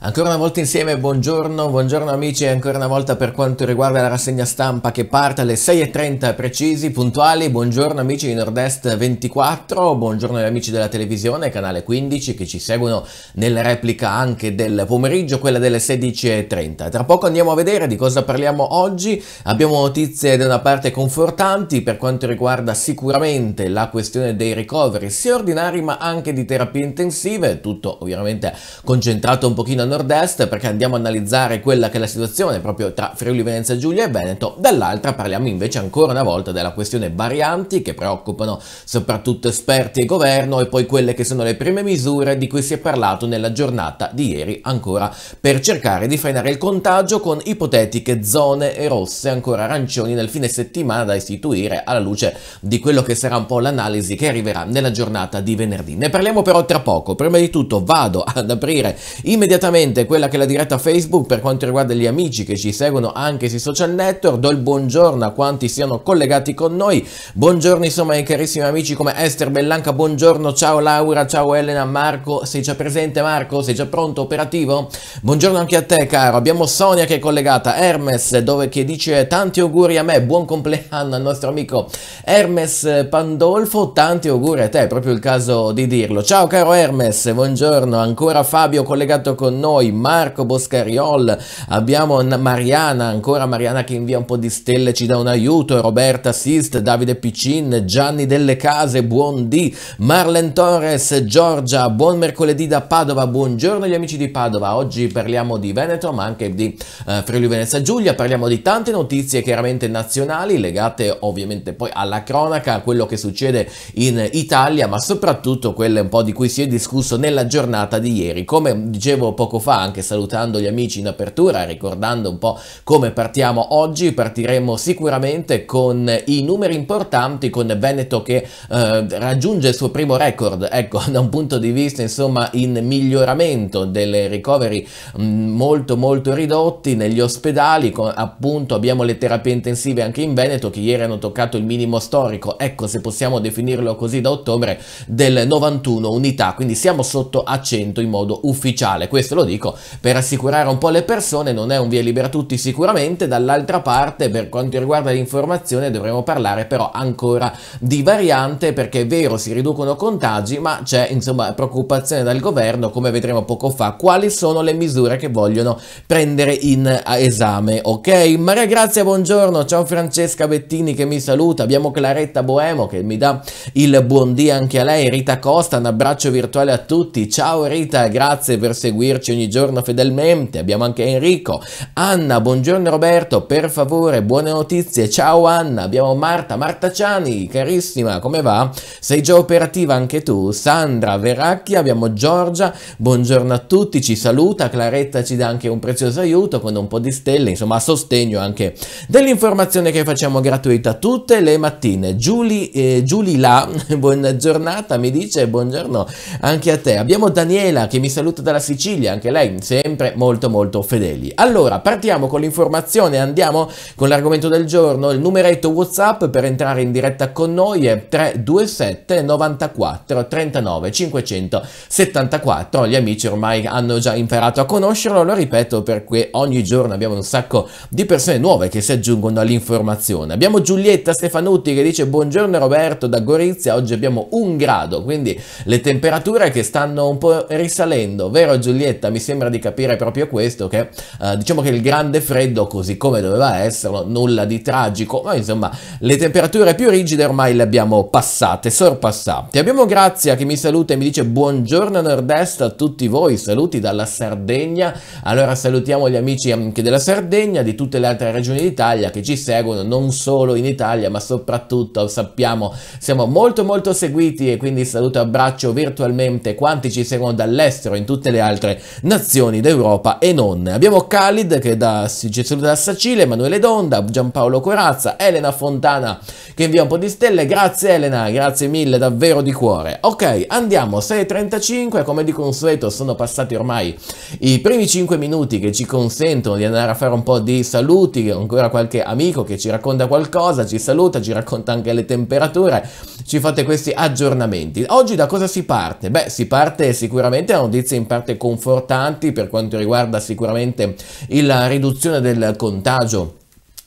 Ancora una volta insieme, buongiorno, buongiorno amici e ancora una volta per quanto riguarda la rassegna stampa che parte alle 6.30 precisi, puntuali, buongiorno amici di Nord-Est 24, buongiorno agli amici della televisione, canale 15 che ci seguono nella replica anche del pomeriggio, quella delle 16.30. Tra poco andiamo a vedere di cosa parliamo oggi, abbiamo notizie da una parte confortanti per quanto riguarda sicuramente la questione dei ricoveri sia ordinari ma anche di terapie intensive, tutto ovviamente concentrato un pochino nord-est perché andiamo a analizzare quella che è la situazione proprio tra Friuli Venezia Giulia e Veneto, dall'altra parliamo invece ancora una volta della questione varianti che preoccupano soprattutto esperti e governo e poi quelle che sono le prime misure di cui si è parlato nella giornata di ieri ancora per cercare di frenare il contagio con ipotetiche zone rosse ancora arancioni nel fine settimana da istituire alla luce di quello che sarà un po' l'analisi che arriverà nella giornata di venerdì. Ne parliamo però tra poco, prima di tutto vado ad aprire immediatamente praticamente quella che è la diretta Facebook per quanto riguarda gli amici che ci seguono anche sui social network. Do il buongiorno a quanti siano collegati con noi. Buongiorno insomma ai carissimi amici come Esther Bellanca, buongiorno, ciao Laura, ciao Elena, Marco, sei già presente Marco? Sei già pronto, operativo? Buongiorno anche a te caro, abbiamo Sonia che è collegata, Hermes dove che dice tanti auguri a me, buon compleanno al nostro amico Hermes Pandolfo, tanti auguri a te, è proprio il caso di dirlo. Ciao caro Hermes, buongiorno, ancora Fabio collegato con noi noi, Marco Boscariol, abbiamo Mariana, ancora Mariana che invia un po' di stelle, ci dà un aiuto, Roberta Sist, Davide Piccin, Gianni Delle Case, buon dì, Marlen Torres, Giorgia, buon mercoledì da Padova, buongiorno gli amici di Padova, oggi parliamo di Veneto ma anche di eh, Friuli Venezia Giulia, parliamo di tante notizie chiaramente nazionali legate ovviamente poi alla cronaca, a quello che succede in Italia ma soprattutto quelle un po' di cui si è discusso nella giornata di ieri, come dicevo poco poco fa, anche salutando gli amici in apertura, ricordando un po' come partiamo oggi, partiremo sicuramente con i numeri importanti, con Veneto che eh, raggiunge il suo primo record, ecco, da un punto di vista insomma in miglioramento delle ricoveri mm, molto molto ridotti negli ospedali, con, appunto abbiamo le terapie intensive anche in Veneto che ieri hanno toccato il minimo storico, ecco se possiamo definirlo così da ottobre, del 91 unità, quindi siamo sotto a 100 in modo ufficiale, questo lo dico per assicurare un po' le persone, non è un via libera a tutti sicuramente, dall'altra parte per quanto riguarda l'informazione dovremo parlare però ancora di variante perché è vero si riducono contagi ma c'è insomma preoccupazione dal governo come vedremo poco fa quali sono le misure che vogliono prendere in esame, ok? Maria Grazia, buongiorno, ciao Francesca Bettini che mi saluta, abbiamo Claretta Boemo che mi dà il buon dì anche a lei, Rita Costa, un abbraccio virtuale a tutti, ciao Rita, grazie per seguirci ogni giorno fedelmente, abbiamo anche Enrico, Anna, buongiorno Roberto, per favore, buone notizie, ciao Anna, abbiamo Marta, Marta Ciani, carissima, come va? Sei già operativa anche tu? Sandra, Veracchi, abbiamo Giorgia, buongiorno a tutti, ci saluta, Claretta ci dà anche un prezioso aiuto con un po' di stelle, insomma a sostegno anche dell'informazione che facciamo gratuita tutte le mattine. Giulie, eh, Giulie là, buona giornata, mi dice buongiorno anche a te. Abbiamo Daniela che mi saluta dalla Sicilia, anche anche lei sempre molto molto fedeli. Allora, partiamo con l'informazione, andiamo con l'argomento del giorno, il numeretto WhatsApp per entrare in diretta con noi è 327 94 39 574. Gli amici ormai hanno già imparato a conoscerlo, lo ripeto perché ogni giorno abbiamo un sacco di persone nuove che si aggiungono all'informazione. Abbiamo Giulietta Stefanutti che dice buongiorno Roberto da Gorizia, oggi abbiamo un grado, quindi le temperature che stanno un po' risalendo, vero Giulietta? diretta mi sembra di capire proprio questo, che eh, diciamo che il grande freddo, così come doveva esserlo, nulla di tragico, ma insomma le temperature più rigide ormai le abbiamo passate, sorpassate. Abbiamo Grazia che mi saluta e mi dice buongiorno nord-est a tutti voi, saluti dalla Sardegna, allora salutiamo gli amici anche della Sardegna, di tutte le altre regioni d'Italia che ci seguono, non solo in Italia, ma soprattutto sappiamo, siamo molto molto seguiti e quindi saluto e abbraccio virtualmente quanti ci seguono dall'estero in tutte le altre nazioni d'Europa e non. Abbiamo Khalid che da, ci saluta da Sacile, Emanuele Donda, Giampaolo Corazza, Elena Fontana che invia un po' di stelle, grazie Elena, grazie mille davvero di cuore. Ok, andiamo, 6.35, come di consueto sono passati ormai i primi 5 minuti che ci consentono di andare a fare un po' di saluti, ancora qualche amico che ci racconta qualcosa, ci saluta, ci racconta anche le temperature, ci fate questi aggiornamenti. Oggi da cosa si parte? Beh, si parte sicuramente da notizia in parte confortante importanti per quanto riguarda sicuramente la riduzione del contagio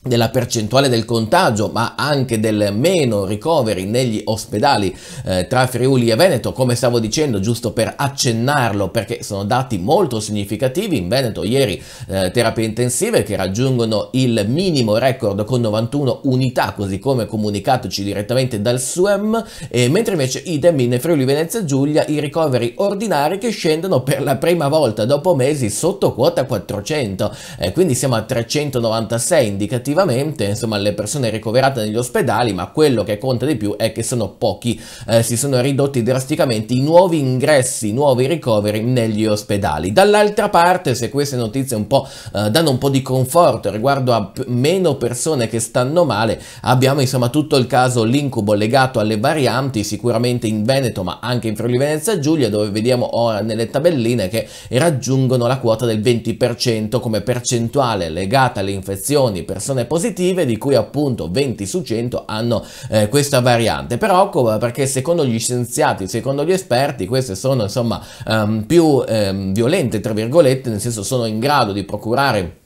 della percentuale del contagio ma anche del meno ricoveri negli ospedali eh, tra Friuli e Veneto come stavo dicendo giusto per accennarlo perché sono dati molto significativi in Veneto ieri eh, terapie intensive che raggiungono il minimo record con 91 unità così come comunicatoci direttamente dal SUEM e mentre invece idem in Friuli Venezia Giulia i ricoveri ordinari che scendono per la prima volta dopo mesi sotto quota 400 eh, quindi siamo a 396 indicativi effettivamente insomma, le persone ricoverate negli ospedali, ma quello che conta di più è che sono pochi, eh, si sono ridotti drasticamente i nuovi ingressi, i nuovi ricoveri negli ospedali. Dall'altra parte, se queste notizie un po', eh, danno un po' di conforto riguardo a meno persone che stanno male, abbiamo insomma tutto il caso, l'incubo legato alle varianti, sicuramente in Veneto, ma anche in Friuli Venezia Giulia, dove vediamo ora nelle tabelline che raggiungono la quota del 20% come percentuale legata alle infezioni persone persone positive di cui appunto 20 su 100 hanno eh, questa variante però perché secondo gli scienziati secondo gli esperti queste sono insomma ehm, più ehm, violente tra virgolette nel senso sono in grado di procurare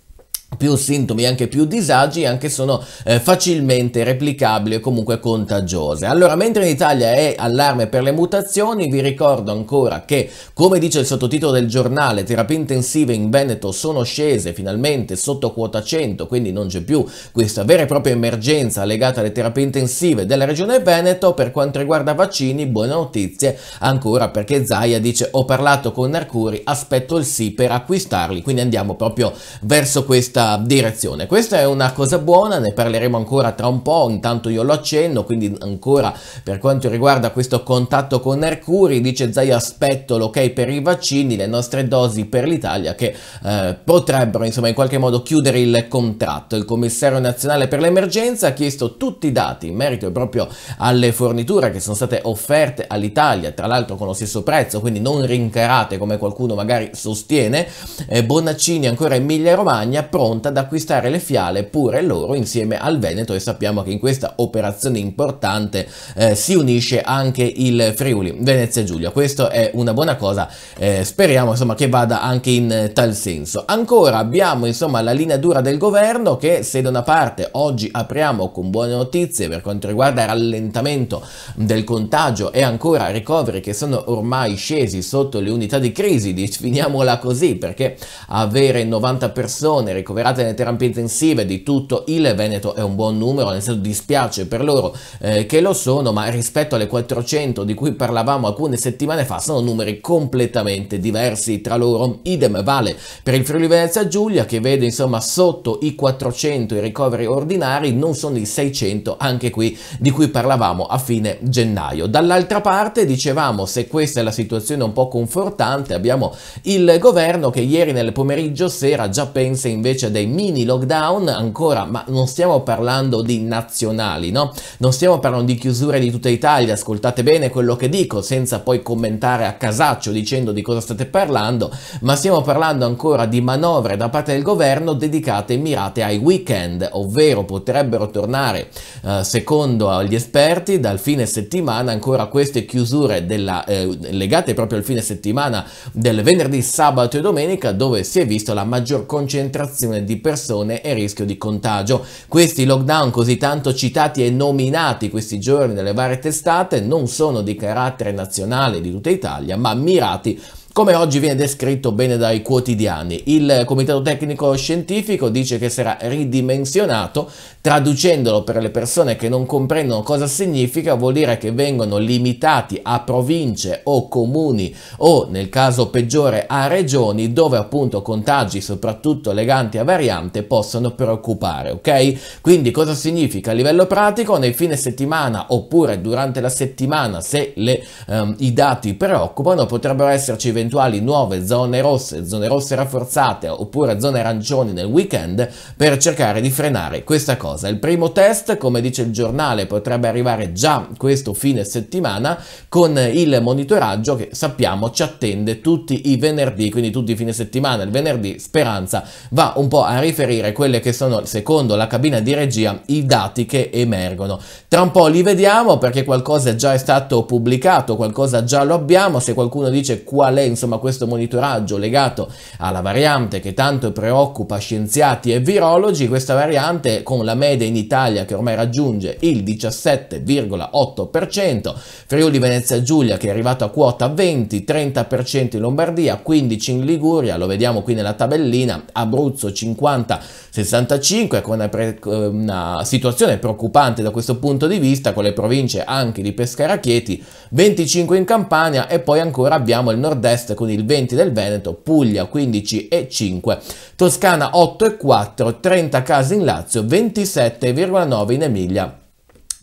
più sintomi, anche più disagi, anche sono eh, facilmente replicabili e comunque contagiose. Allora, mentre in Italia è allarme per le mutazioni, vi ricordo ancora che, come dice il sottotitolo del giornale, terapie intensive in Veneto sono scese finalmente sotto quota 100, quindi non c'è più questa vera e propria emergenza legata alle terapie intensive della regione Veneto. Per quanto riguarda vaccini, buone notizie ancora perché Zaia dice ho parlato con Arcuri, aspetto il sì per acquistarli, quindi andiamo proprio verso questo questa direzione. Questa è una cosa buona, ne parleremo ancora tra un po', intanto io lo accenno, quindi ancora per quanto riguarda questo contatto con Mercuri, dice Zai aspetto l'ok per i vaccini, le nostre dosi per l'Italia che eh, potrebbero insomma in qualche modo chiudere il contratto. Il commissario nazionale per l'emergenza ha chiesto tutti i dati in merito proprio alle forniture che sono state offerte all'Italia, tra l'altro con lo stesso prezzo, quindi non rincarate come qualcuno magari sostiene. Eh, Bonaccini ancora Emilia Romagna, pro pronta ad acquistare le fiale pure loro insieme al Veneto e sappiamo che in questa operazione importante eh, si unisce anche il Friuli, Venezia Giulia. Questo è una buona cosa, eh, speriamo insomma che vada anche in eh, tal senso. Ancora abbiamo insomma la linea dura del governo che se da una parte oggi apriamo con buone notizie per quanto riguarda il rallentamento del contagio e ancora ricoveri che sono ormai scesi sotto le unità di crisi, definiamola così perché avere 90 persone ricoverate ricoverate nelle terapie intensive di tutto il Veneto è un buon numero, nel senso dispiace per loro eh, che lo sono, ma rispetto alle 400 di cui parlavamo alcune settimane fa sono numeri completamente diversi tra loro. Idem vale per il Friuli Venezia Giulia che vede insomma sotto i 400 i ricoveri ordinari, non sono i 600 anche qui di cui parlavamo a fine gennaio. Dall'altra parte dicevamo se questa è la situazione un po' confortante abbiamo il governo che ieri nel pomeriggio sera già pensa invece invece dei mini lockdown ancora, ma non stiamo parlando di nazionali, no? Non stiamo parlando di chiusure di tutta Italia, ascoltate bene quello che dico senza poi commentare a casaccio dicendo di cosa state parlando, ma stiamo parlando ancora di manovre da parte del governo dedicate e mirate ai weekend, ovvero potrebbero tornare, eh, secondo gli esperti, dal fine settimana ancora queste chiusure della, eh, legate proprio al fine settimana del venerdì, sabato e domenica dove si è visto la maggior concentrazione concentrazione di persone e rischio di contagio. Questi lockdown così tanto citati e nominati questi giorni dalle varie testate non sono di carattere nazionale di tutta Italia, ma mirati come oggi viene descritto bene dai quotidiani, il Comitato Tecnico Scientifico dice che sarà ridimensionato, traducendolo per le persone che non comprendono cosa significa, vuol dire che vengono limitati a province o comuni o nel caso peggiore a regioni dove appunto contagi soprattutto leganti a variante possono preoccupare, ok? Quindi cosa significa a livello pratico? Nel fine settimana oppure durante la settimana se le, um, i dati preoccupano potrebbero esserci 20 eventuali nuove zone rosse, zone rosse rafforzate oppure zone arancioni nel weekend per cercare di frenare questa cosa. Il primo test, come dice il giornale, potrebbe arrivare già questo fine settimana con il monitoraggio che sappiamo ci attende tutti i venerdì, quindi tutti i fine settimana. Il venerdì Speranza va un po' a riferire quelle che sono, secondo la cabina di regia, i dati che emergono. Tra un po' li vediamo perché qualcosa già è stato pubblicato, qualcosa già lo abbiamo, se qualcuno dice qual è il insomma questo monitoraggio legato alla variante che tanto preoccupa scienziati e virologi, questa variante con la media in Italia che ormai raggiunge il 17,8%, Friuli Venezia Giulia che è arrivato a quota 20, 30% in Lombardia, 15% in Liguria, lo vediamo qui nella tabellina, Abruzzo 50, 65 con una, pre, una situazione preoccupante da questo punto di vista con le province anche di Pescara Chieti, 25 in Campania e poi ancora abbiamo il nord-est est con il 20 del Veneto, Puglia 15,5, Toscana 8,4, 30 casi in Lazio, 27,9 in Emilia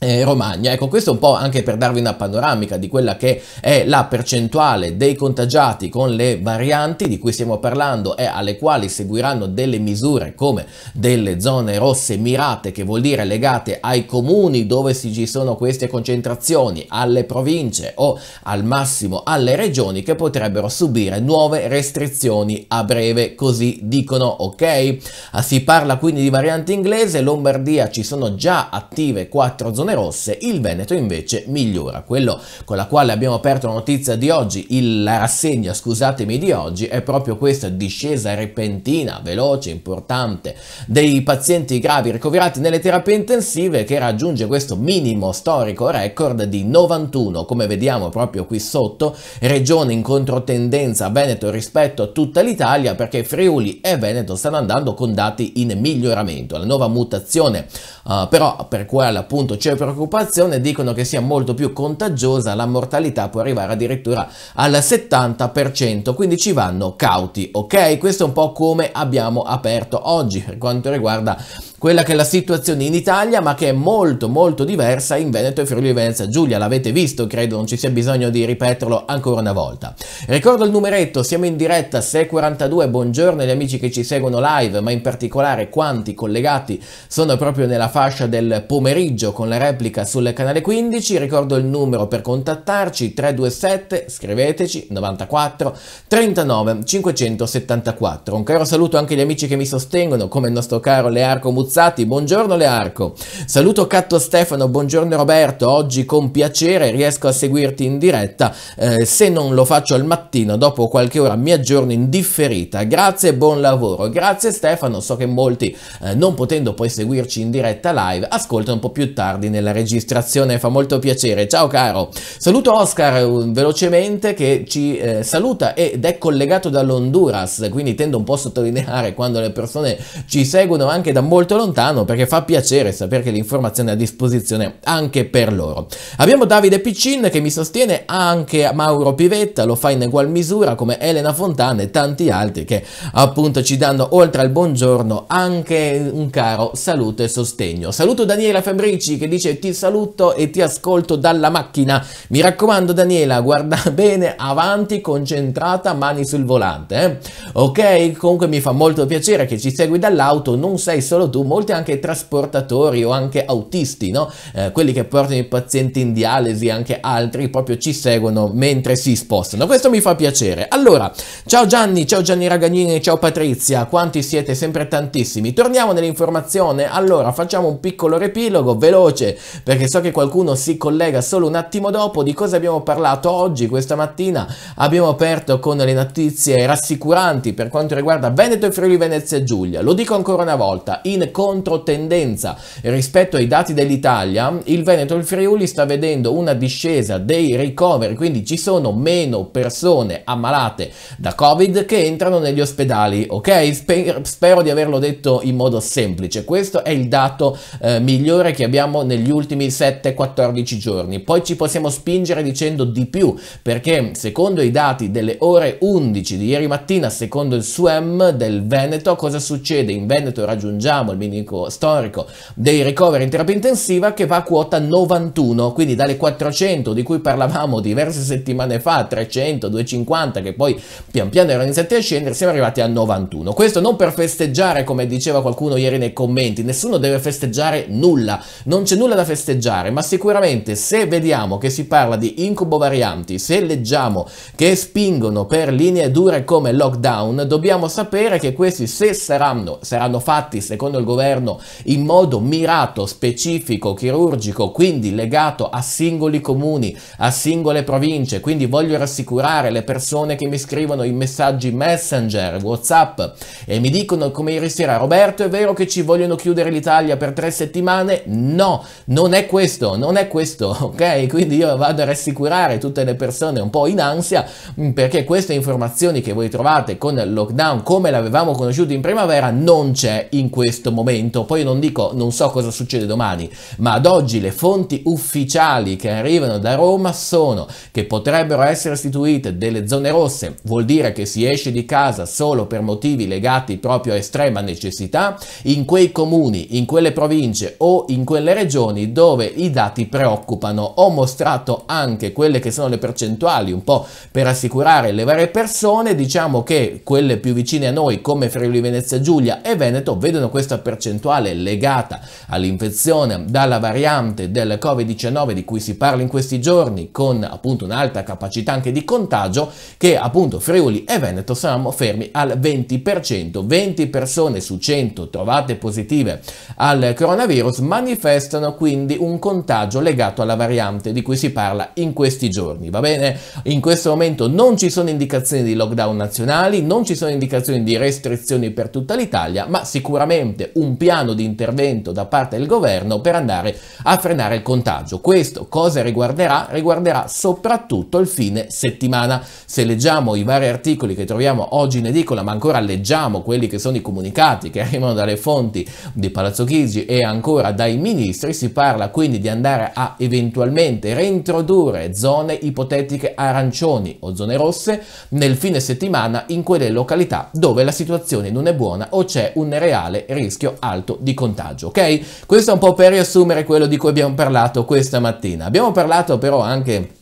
eh, Romagna. Ecco, questo è un po' anche per darvi una panoramica di quella che è la percentuale dei contagiati con le varianti di cui stiamo parlando e alle quali seguiranno delle misure come delle zone rosse mirate, che vuol dire legate ai comuni dove ci sono queste concentrazioni, alle province o al massimo alle regioni che potrebbero subire nuove restrizioni a breve, così dicono, ok? Ah, si parla quindi di variante inglese, Lombardia ci sono già attive 4 zone zone rosse, il Veneto invece migliora. Quello con la quale abbiamo aperto la notizia di oggi, il, la rassegna scusatemi di oggi, è proprio questa discesa repentina, veloce, importante dei pazienti gravi ricoverati nelle terapie intensive che raggiunge questo minimo storico record di 91, come vediamo proprio qui sotto, regione in controtendenza Veneto rispetto a tutta l'Italia perché Friuli e Veneto stanno andando con dati in miglioramento. La nuova mutazione uh, però per quale appunto c'è preoccupazione dicono che sia molto più contagiosa, la mortalità può arrivare addirittura al 70%, quindi ci vanno cauti, ok? Questo è un po' come abbiamo aperto oggi per quanto riguarda quella che è la situazione in Italia ma che è molto molto diversa in Veneto e Friuli Venezia Giulia, l'avete visto, credo non ci sia bisogno di ripeterlo ancora una volta. Ricordo il numeretto, siamo in diretta 642, buongiorno agli amici che ci seguono live ma in particolare quanti collegati sono proprio nella fascia del pomeriggio con la replica sul canale 15, ricordo il numero per contattarci 327, scriveteci 94 39 574. Un caro saluto anche agli amici che mi sostengono come il nostro caro Learco Muzzini Buzzati, buongiorno Learco. Saluto Catto Stefano, buongiorno Roberto, oggi con piacere riesco a seguirti in diretta, eh, se non lo faccio al mattino, dopo qualche ora mi aggiorno in differita. Grazie e buon lavoro. Grazie Stefano, so che molti eh, non potendo poi seguirci in diretta live, ascoltano un po' più tardi nella registrazione, fa molto piacere. Ciao caro. Saluto Oscar um, velocemente che ci eh, saluta ed è collegato dall'Honduras, quindi tendo un po' a sottolineare quando le persone ci seguono anche da molto lontano lontano perché fa piacere sapere che l'informazione è a disposizione anche per loro. Abbiamo Davide Piccin che mi sostiene, anche Mauro Pivetta lo fa in ugual misura come Elena Fontana e tanti altri che appunto ci danno oltre al buongiorno anche un caro saluto e sostegno. Saluto Daniela Fabrici che dice ti saluto e ti ascolto dalla macchina. Mi raccomando Daniela, guarda bene avanti, concentrata, mani sul volante. Eh? Ok, comunque mi fa molto piacere che ci segui dall'auto, non sei solo tu, molti anche trasportatori o anche autisti, no? eh, quelli che portano i pazienti in dialisi, anche altri, proprio ci seguono mentre si spostano. Questo mi fa piacere. Allora, ciao Gianni, ciao Gianni Raganini, ciao Patrizia, quanti siete? Sempre tantissimi. Torniamo nell'informazione, allora facciamo un piccolo riepilogo, veloce, perché so che qualcuno si collega solo un attimo dopo di cosa abbiamo parlato oggi, questa mattina abbiamo aperto con le notizie rassicuranti per quanto riguarda Veneto e Friuli Venezia Giulia. Lo dico ancora una volta, in controtendenza rispetto ai dati dell'Italia, il Veneto e il Friuli sta vedendo una discesa dei ricoveri, quindi ci sono meno persone ammalate da Covid che entrano negli ospedali, ok? Sper spero di averlo detto in modo semplice. Questo è il dato eh, migliore che abbiamo negli ultimi 7-14 giorni. Poi ci possiamo spingere dicendo di più, perché secondo i dati delle ore 11 di ieri mattina, secondo il SWEM del Veneto, cosa succede? In Veneto raggiungiamo il terminico storico dei ricoveri in terapia intensiva che va a quota 91, quindi dalle 400 di cui parlavamo diverse settimane fa, 300, 250 che poi pian piano erano iniziati a scendere, siamo arrivati a 91. Questo non per festeggiare come diceva qualcuno ieri nei commenti, nessuno deve festeggiare nulla, non c'è nulla da festeggiare, ma sicuramente se vediamo che si parla di incubo varianti, se leggiamo che spingono per linee dure come lockdown, dobbiamo sapere che questi se saranno, saranno fatti secondo il governo governo in modo mirato, specifico, chirurgico, quindi legato a singoli comuni, a singole province, quindi voglio rassicurare le persone che mi scrivono i messaggi messenger, whatsapp e mi dicono come ieri sera Roberto è vero che ci vogliono chiudere l'Italia per tre settimane? No, non è questo, non è questo, ok? Quindi io vado a rassicurare tutte le persone un po' in ansia mm, perché queste informazioni che voi trovate con il lockdown come l'avevamo conosciuto in primavera non c'è in questo momento momento, poi non dico non so cosa succede domani, ma ad oggi le fonti ufficiali che arrivano da Roma sono che potrebbero essere istituite delle zone rosse, vuol dire che si esce di casa solo per motivi legati proprio a estrema necessità, in quei comuni, in quelle province o in quelle regioni dove i dati preoccupano. Ho mostrato anche quelle che sono le percentuali un po' per assicurare le varie persone, diciamo che quelle più vicine a noi come Friuli Venezia Giulia e Veneto vedono questa percentuale percentuale legata all'infezione dalla variante del Covid-19 di cui si parla in questi giorni, con appunto un'alta capacità anche di contagio, che appunto Friuli e Veneto saranno fermi al 20%. 20 persone su 100 trovate positive al coronavirus manifestano quindi un contagio legato alla variante di cui si parla in questi giorni, va bene? In questo momento non ci sono indicazioni di lockdown nazionali, non ci sono indicazioni di restrizioni per tutta l'Italia, ma sicuramente un un piano di intervento da parte del governo per andare a frenare il contagio. Questo cosa riguarderà? Riguarderà soprattutto il fine settimana. Se leggiamo i vari articoli che troviamo oggi in edicola, ma ancora leggiamo quelli che sono i comunicati che arrivano dalle fonti di Palazzo Chigi e ancora dai ministri, si parla quindi di andare a eventualmente reintrodurre zone ipotetiche arancioni o zone rosse nel fine settimana in quelle località dove la situazione non è buona o c'è un reale rischio alto di contagio, ok? Questo è un po' per riassumere quello di cui abbiamo parlato questa mattina. Abbiamo parlato però anche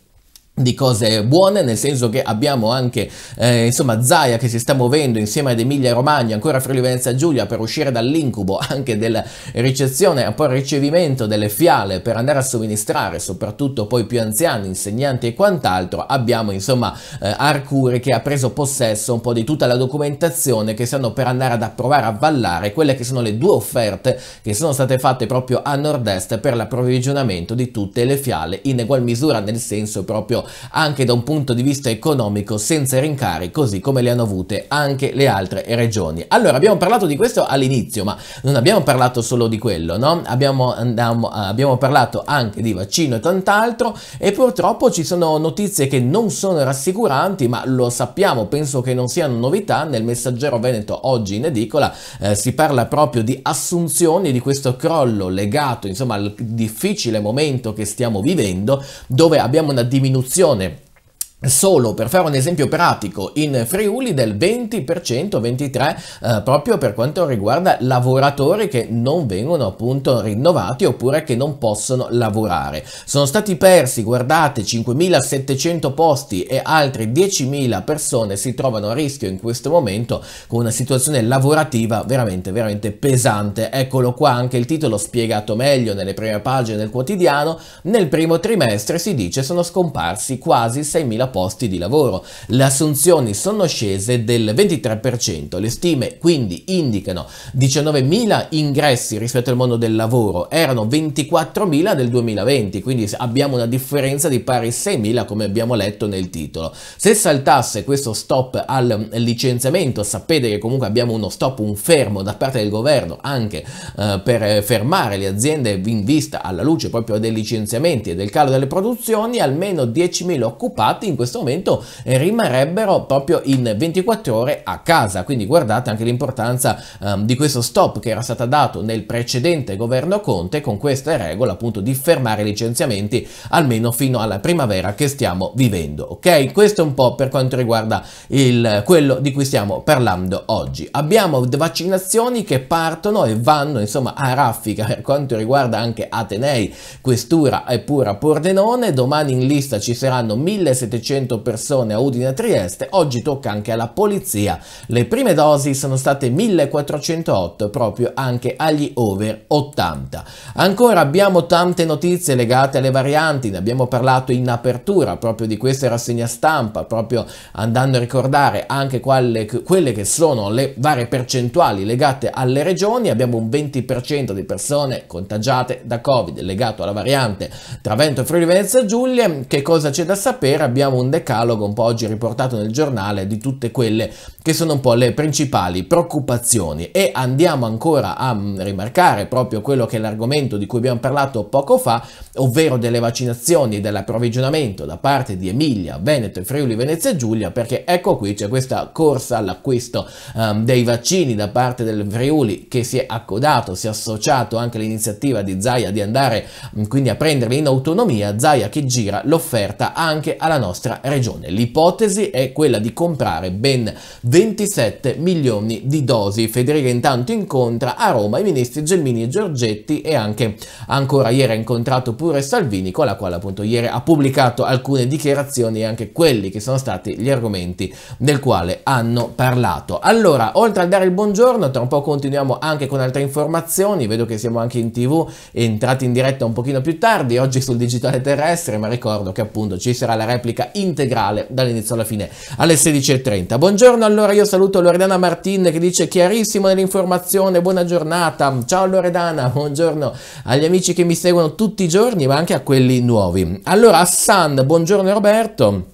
di cose buone, nel senso che abbiamo anche eh, insomma Zaya che si sta muovendo insieme ad Emilia Romagna, ancora Friuli Venezia Giulia per uscire dall'incubo anche della ricezione e poi ricevimento delle fiale per andare a somministrare soprattutto poi più anziani, insegnanti e quant'altro, abbiamo insomma eh, Arcuri che ha preso possesso un po' di tutta la documentazione che stanno per andare ad approvare a vallare quelle che sono le due offerte che sono state fatte proprio a nord-est per l'approvvigionamento di tutte le fiale in egual misura nel senso proprio anche da un punto di vista economico senza rincari, così come le hanno avute anche le altre regioni. Allora, abbiamo parlato di questo all'inizio, ma non abbiamo parlato solo di quello, no? Abbiamo, andiamo, abbiamo parlato anche di vaccino e quant'altro e purtroppo ci sono notizie che non sono rassicuranti, ma lo sappiamo, penso che non siano novità. Nel Messaggero Veneto oggi in edicola eh, si parla proprio di assunzioni di questo crollo legato, insomma, al difficile momento che stiamo vivendo, dove abbiamo una diminuzione attenzione solo per fare un esempio pratico in Friuli del 20% 23 eh, proprio per quanto riguarda lavoratori che non vengono appunto rinnovati oppure che non possono lavorare sono stati persi guardate 5700 posti e altre 10.000 persone si trovano a rischio in questo momento con una situazione lavorativa veramente veramente pesante eccolo qua anche il titolo spiegato meglio nelle prime pagine del quotidiano nel primo trimestre si dice sono scomparsi quasi 6.000 posti di lavoro. Le assunzioni sono scese del 23%, le stime quindi indicano 19.000 ingressi rispetto al mondo del lavoro, erano 24.000 nel 2020, quindi abbiamo una differenza di pari 6.000 come abbiamo letto nel titolo. Se saltasse questo stop al licenziamento, sapete che comunque abbiamo uno stop, un fermo da parte del governo anche eh, per eh, fermare le aziende in vista alla luce proprio dei licenziamenti e del calo delle produzioni, almeno 10.000 occupati in questo momento eh, rimarrebbero proprio in 24 ore a casa. Quindi guardate anche l'importanza um, di questo stop che era stato dato nel precedente governo Conte con questa regola appunto di fermare i licenziamenti almeno fino alla primavera che stiamo vivendo. Ok, questo è un po' per quanto riguarda il, quello di cui stiamo parlando oggi. Abbiamo vaccinazioni che partono e vanno insomma a raffica per quanto riguarda anche Atenei, Questura e Pura Pordenone. Domani in lista ci saranno 1700 600 persone a Udine e Trieste, oggi tocca anche alla polizia. Le prime dosi sono state 1408 proprio anche agli over 80. Ancora abbiamo tante notizie legate alle varianti, ne abbiamo parlato in apertura proprio di questa rassegna stampa, proprio andando a ricordare anche quelle, quelle che sono le varie percentuali legate alle regioni, abbiamo un 20% di persone contagiate da Covid legato alla variante Travento Friuli Venezia Giulia, che cosa c'è da sapere? Abbiamo un decalogo un po' oggi riportato nel giornale di tutte quelle che sono un po' le principali preoccupazioni e andiamo ancora a mm, rimarcare proprio quello che è l'argomento di cui abbiamo parlato poco fa, ovvero delle vaccinazioni e dell'approvvigionamento da parte di Emilia, Veneto e Friuli Venezia Giulia, perché ecco qui c'è questa corsa all'acquisto um, dei vaccini da parte del Friuli che si è accodato, si è associato anche all'iniziativa di Zaia di andare um, quindi a prenderli in autonomia, Zaia che gira l'offerta anche alla nostra nostra regione. L'ipotesi è quella di comprare ben 27 milioni di dosi. Federica intanto incontra a Roma i ministri Gelmini e Giorgetti e anche ancora ieri ha incontrato pure Salvini con la quale appunto ieri ha pubblicato alcune dichiarazioni e anche quelli che sono stati gli argomenti nel quale hanno parlato. Allora, oltre a dare il buongiorno, tra un po' continuiamo anche con altre informazioni, vedo che siamo anche in tv, entrati in diretta un pochino più tardi, oggi sul digitale terrestre, ma ricordo che appunto ci sarà la replica integrale dall'inizio alla fine alle 16.30. Buongiorno allora, io saluto Loredana Martin che dice chiarissimo nell'informazione, buona giornata, ciao Loredana, buongiorno agli amici che mi seguono tutti i giorni ma anche a quelli nuovi. Allora Hassan, buongiorno Roberto.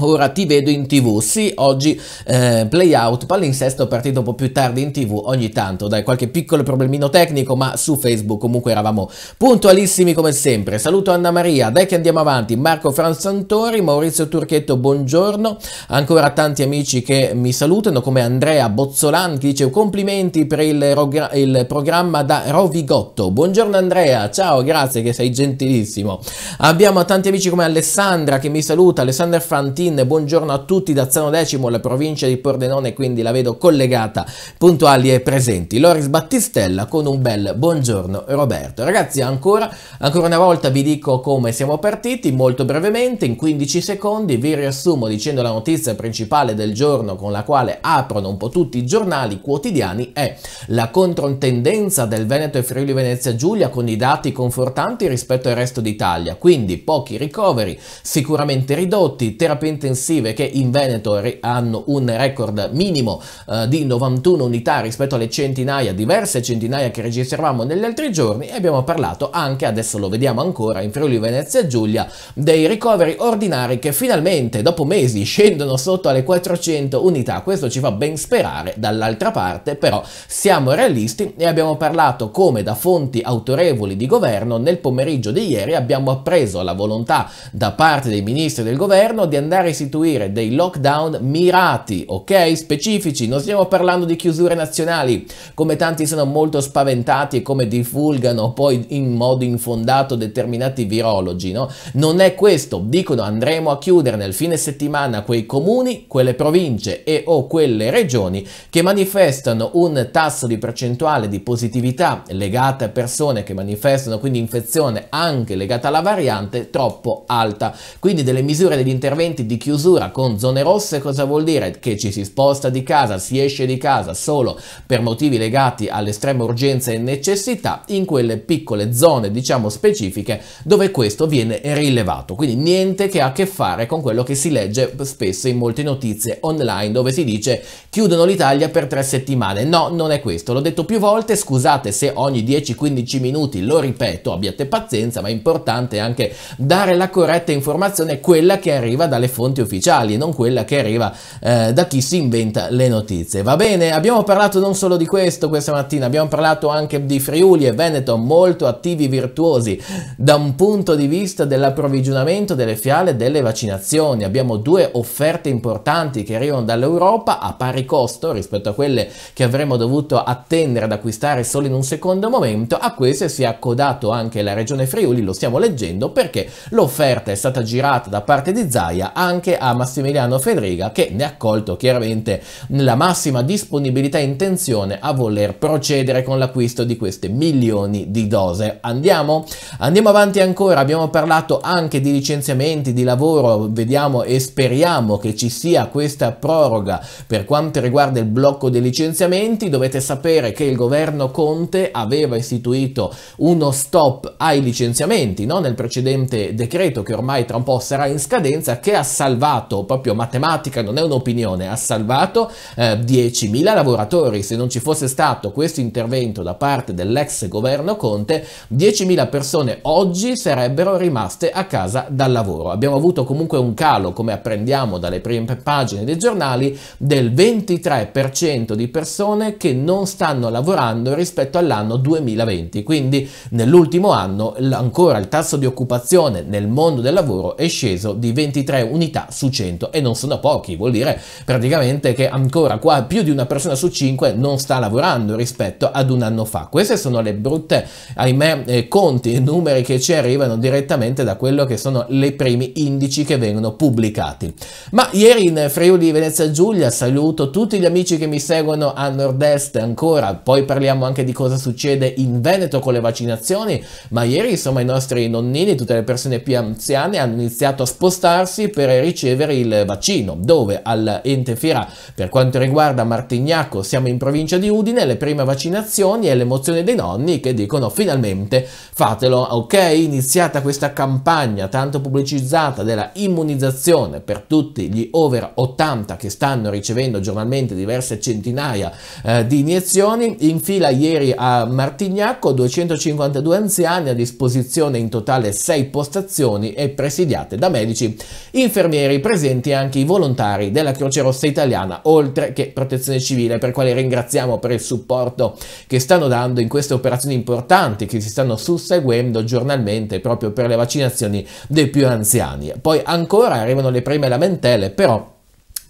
Ora ti vedo in tv, sì, oggi eh, playout, palinsesto partito un po' più tardi in tv ogni tanto, dai qualche piccolo problemino tecnico, ma su Facebook comunque eravamo puntualissimi come sempre. Saluto Anna Maria, dai che andiamo avanti, Marco Franzantori, Maurizio Turchetto, buongiorno, ancora tanti amici che mi salutano come Andrea Bozzolan che dice complimenti per il, il programma da Rovigotto, buongiorno Andrea, ciao, grazie che sei gentilissimo. Abbiamo tanti amici come Alessandra che mi saluta, Alessandra Fantini, Valentin, buongiorno a tutti da Zano Decimo, la provincia di Pordenone, quindi la vedo collegata, puntuali e presenti. Loris Battistella con un bel buongiorno Roberto. Ragazzi ancora, ancora una volta vi dico come siamo partiti, molto brevemente, in 15 secondi vi riassumo dicendo la notizia principale del giorno con la quale aprono un po' tutti i giornali quotidiani è la controtendenza del Veneto e Friuli Venezia Giulia con i dati confortanti rispetto al resto d'Italia, quindi pochi ricoveri, sicuramente ridotti, terapie intensive che in Veneto hanno un record minimo eh, di 91 unità rispetto alle centinaia, diverse centinaia che registravamo negli altri giorni e abbiamo parlato anche, adesso lo vediamo ancora, in Friuli Venezia Giulia, dei ricoveri ordinari che finalmente dopo mesi scendono sotto alle 400 unità. Questo ci fa ben sperare, dall'altra parte però siamo realisti e abbiamo parlato come da fonti autorevoli di governo nel pomeriggio di ieri abbiamo appreso la volontà da parte dei ministri del governo di andare cercare di istituire dei lockdown mirati, ok? Specifici, non stiamo parlando di chiusure nazionali, come tanti sono molto spaventati e come divulgano poi in modo infondato determinati virologi, no? Non è questo, dicono andremo a chiudere nel fine settimana quei comuni, quelle province e o quelle regioni che manifestano un tasso di percentuale di positività legata a persone che manifestano quindi infezione anche legata alla variante troppo alta. Quindi delle misure degli interventi di di chiusura con zone rosse cosa vuol dire? Che ci si sposta di casa, si esce di casa solo per motivi legati all'estrema urgenza e necessità in quelle piccole zone diciamo specifiche dove questo viene rilevato. Quindi niente che ha a che fare con quello che si legge spesso in molte notizie online dove si dice chiudono l'Italia per tre settimane. No, non è questo. L'ho detto più volte, scusate se ogni 10-15 minuti lo ripeto, abbiate pazienza, ma è importante anche dare la corretta informazione, quella che arriva dalle fonti fonti ufficiali e non quella che arriva eh, da chi si inventa le notizie. Va bene, abbiamo parlato non solo di questo questa mattina, abbiamo parlato anche di Friuli e Veneto molto attivi virtuosi da un punto di vista dell'approvvigionamento delle fiale e delle vaccinazioni. Abbiamo due offerte importanti che arrivano dall'Europa a pari costo rispetto a quelle che avremmo dovuto attendere ad acquistare solo in un secondo momento. A queste si è accodato anche la regione Friuli, lo stiamo leggendo perché l'offerta è stata girata da parte di Zaia anche a Massimiliano Federica che ne ha accolto chiaramente la massima disponibilità e intenzione a voler procedere con l'acquisto di queste milioni di dose. Andiamo? Andiamo avanti ancora, abbiamo parlato anche di licenziamenti, di lavoro, vediamo e speriamo che ci sia questa proroga per quanto riguarda il blocco dei licenziamenti, dovete sapere che il governo Conte aveva istituito uno stop ai licenziamenti no? nel precedente decreto che ormai tra un po' sarà in scadenza che ha salvato, proprio matematica non è un'opinione, ha salvato eh, 10.000 lavoratori. Se non ci fosse stato questo intervento da parte dell'ex governo Conte, 10.000 persone oggi sarebbero rimaste a casa dal lavoro. Abbiamo avuto comunque un calo, come apprendiamo dalle prime pagine dei giornali, del 23% di persone che non stanno lavorando rispetto all'anno 2020. Quindi nell'ultimo anno ancora il tasso di occupazione nel mondo del lavoro è sceso di 23 unità unità su 100 e non sono pochi, vuol dire praticamente che ancora qua più di una persona su 5 non sta lavorando rispetto ad un anno fa. Queste sono le brutte, ahimè, eh, conti e numeri che ci arrivano direttamente da quello che sono le primi indici che vengono pubblicati. Ma ieri in Friuli Venezia Giulia saluto tutti gli amici che mi seguono a nord-est ancora, poi parliamo anche di cosa succede in Veneto con le vaccinazioni, ma ieri insomma i nostri nonnini, tutte le persone più anziane hanno iniziato a spostarsi per ricevere il vaccino, dove al Ente fiera per quanto riguarda Martignacco siamo in provincia di Udine, le prime vaccinazioni e l'emozione dei nonni che dicono finalmente fatelo, ok? Iniziata questa campagna tanto pubblicizzata della immunizzazione per tutti gli over 80 che stanno ricevendo giornalmente diverse centinaia eh, di iniezioni, in fila ieri a Martignacco 252 anziani a disposizione in totale 6 postazioni e presidiate da medici infermieri infermieri, presenti anche i volontari della Croce Rossa Italiana, oltre che Protezione Civile, per quale ringraziamo per il supporto che stanno dando in queste operazioni importanti che si stanno susseguendo giornalmente proprio per le vaccinazioni dei più anziani. Poi ancora arrivano le prime lamentele, però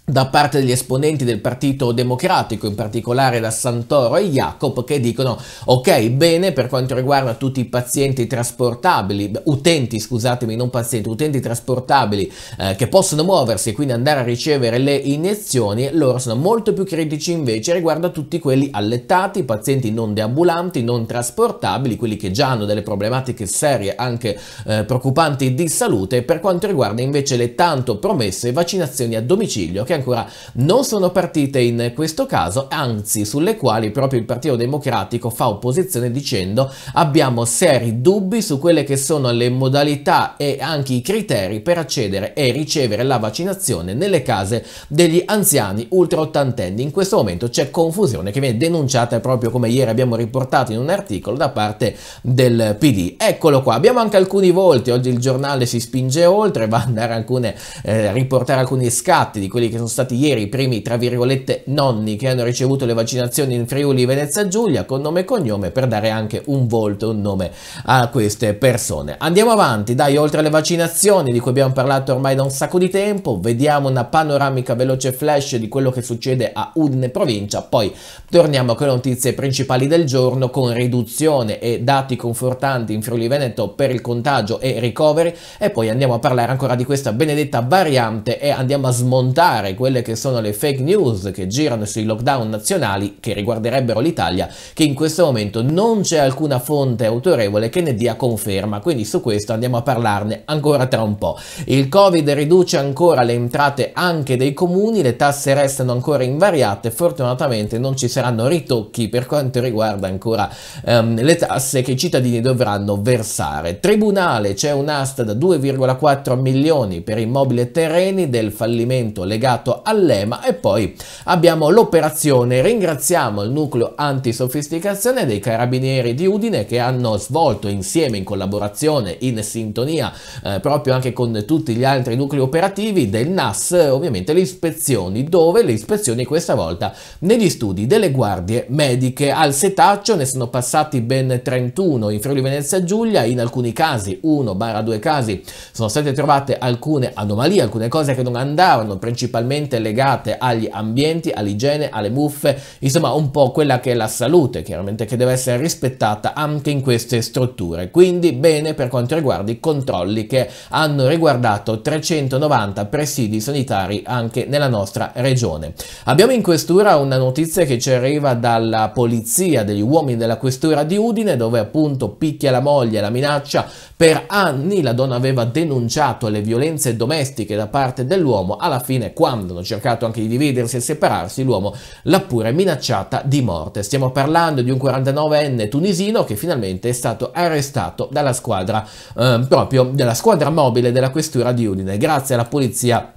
da parte degli esponenti del Partito Democratico, in particolare da Santoro e Jacob, che dicono ok, bene per quanto riguarda tutti i pazienti trasportabili, utenti, scusatemi, non pazienti, utenti trasportabili eh, che possono muoversi e quindi andare a ricevere le iniezioni, loro sono molto più critici invece riguardo a tutti quelli allettati, pazienti non deambulanti, non trasportabili, quelli che già hanno delle problematiche serie, anche eh, preoccupanti di salute, per quanto riguarda invece le tanto promesse vaccinazioni a domicilio che che ancora non sono partite in questo caso, anzi sulle quali proprio il Partito Democratico fa opposizione dicendo abbiamo seri dubbi su quelle che sono le modalità e anche i criteri per accedere e ricevere la vaccinazione nelle case degli anziani ultra ottantenni. In questo momento c'è confusione che viene denunciata proprio come ieri abbiamo riportato in un articolo da parte del PD. Eccolo qua, abbiamo anche alcuni volti, oggi il giornale si spinge oltre, va a andare alcune, eh, riportare alcuni scatti di quelli che sono sono stati ieri i primi, tra virgolette, nonni che hanno ricevuto le vaccinazioni in Friuli Venezia Giulia con nome e cognome per dare anche un volto, un nome a queste persone. Andiamo avanti, dai, oltre alle vaccinazioni di cui abbiamo parlato ormai da un sacco di tempo, vediamo una panoramica veloce flash di quello che succede a Udine provincia, poi torniamo con le notizie principali del giorno con riduzione e dati confortanti in Friuli Veneto per il contagio e ricoveri e poi andiamo a parlare ancora di questa benedetta variante e andiamo a smontare e quelle che sono le fake news che girano sui lockdown nazionali che riguarderebbero l'Italia, che in questo momento non c'è alcuna fonte autorevole che ne dia conferma, quindi su questo andiamo a parlarne ancora tra un po'. Il Covid riduce ancora le entrate anche dei comuni, le tasse restano ancora invariate, fortunatamente non ci saranno ritocchi per quanto riguarda ancora ehm, le tasse che i cittadini dovranno versare. Tribunale c'è un'asta da 2,4 milioni per immobili e terreni del fallimento legato dedicato all'EMA e poi abbiamo l'operazione Ringraziamo il nucleo antisofisticazione dei carabinieri di Udine che hanno svolto insieme in collaborazione, in sintonia eh, proprio anche con tutti gli altri nuclei operativi del NAS, ovviamente le ispezioni, dove le ispezioni questa volta negli studi delle guardie mediche al setaccio ne sono passati ben 31 in Friuli Venezia Giulia, in alcuni casi, 1-2 casi, sono state trovate alcune anomalie, alcune cose che non andavano, principalmente strettamente legate agli ambienti, all'igiene, alle muffe, insomma un po' quella che è la salute, chiaramente che deve essere rispettata anche in queste strutture. Quindi bene per quanto riguarda i controlli che hanno riguardato 390 presidi sanitari anche nella nostra regione. Abbiamo in questura una notizia che ci arriva dalla polizia degli uomini della questura di Udine dove appunto picchia la moglie, la minaccia. Per anni la donna aveva denunciato le violenze domestiche da parte dell'uomo, alla fine quando quando hanno cercato anche di dividersi e separarsi, l'uomo l'ha pure minacciata di morte. Stiamo parlando di un 49enne tunisino che finalmente è stato arrestato dalla squadra, eh, proprio della squadra mobile della questura di Udine, grazie alla polizia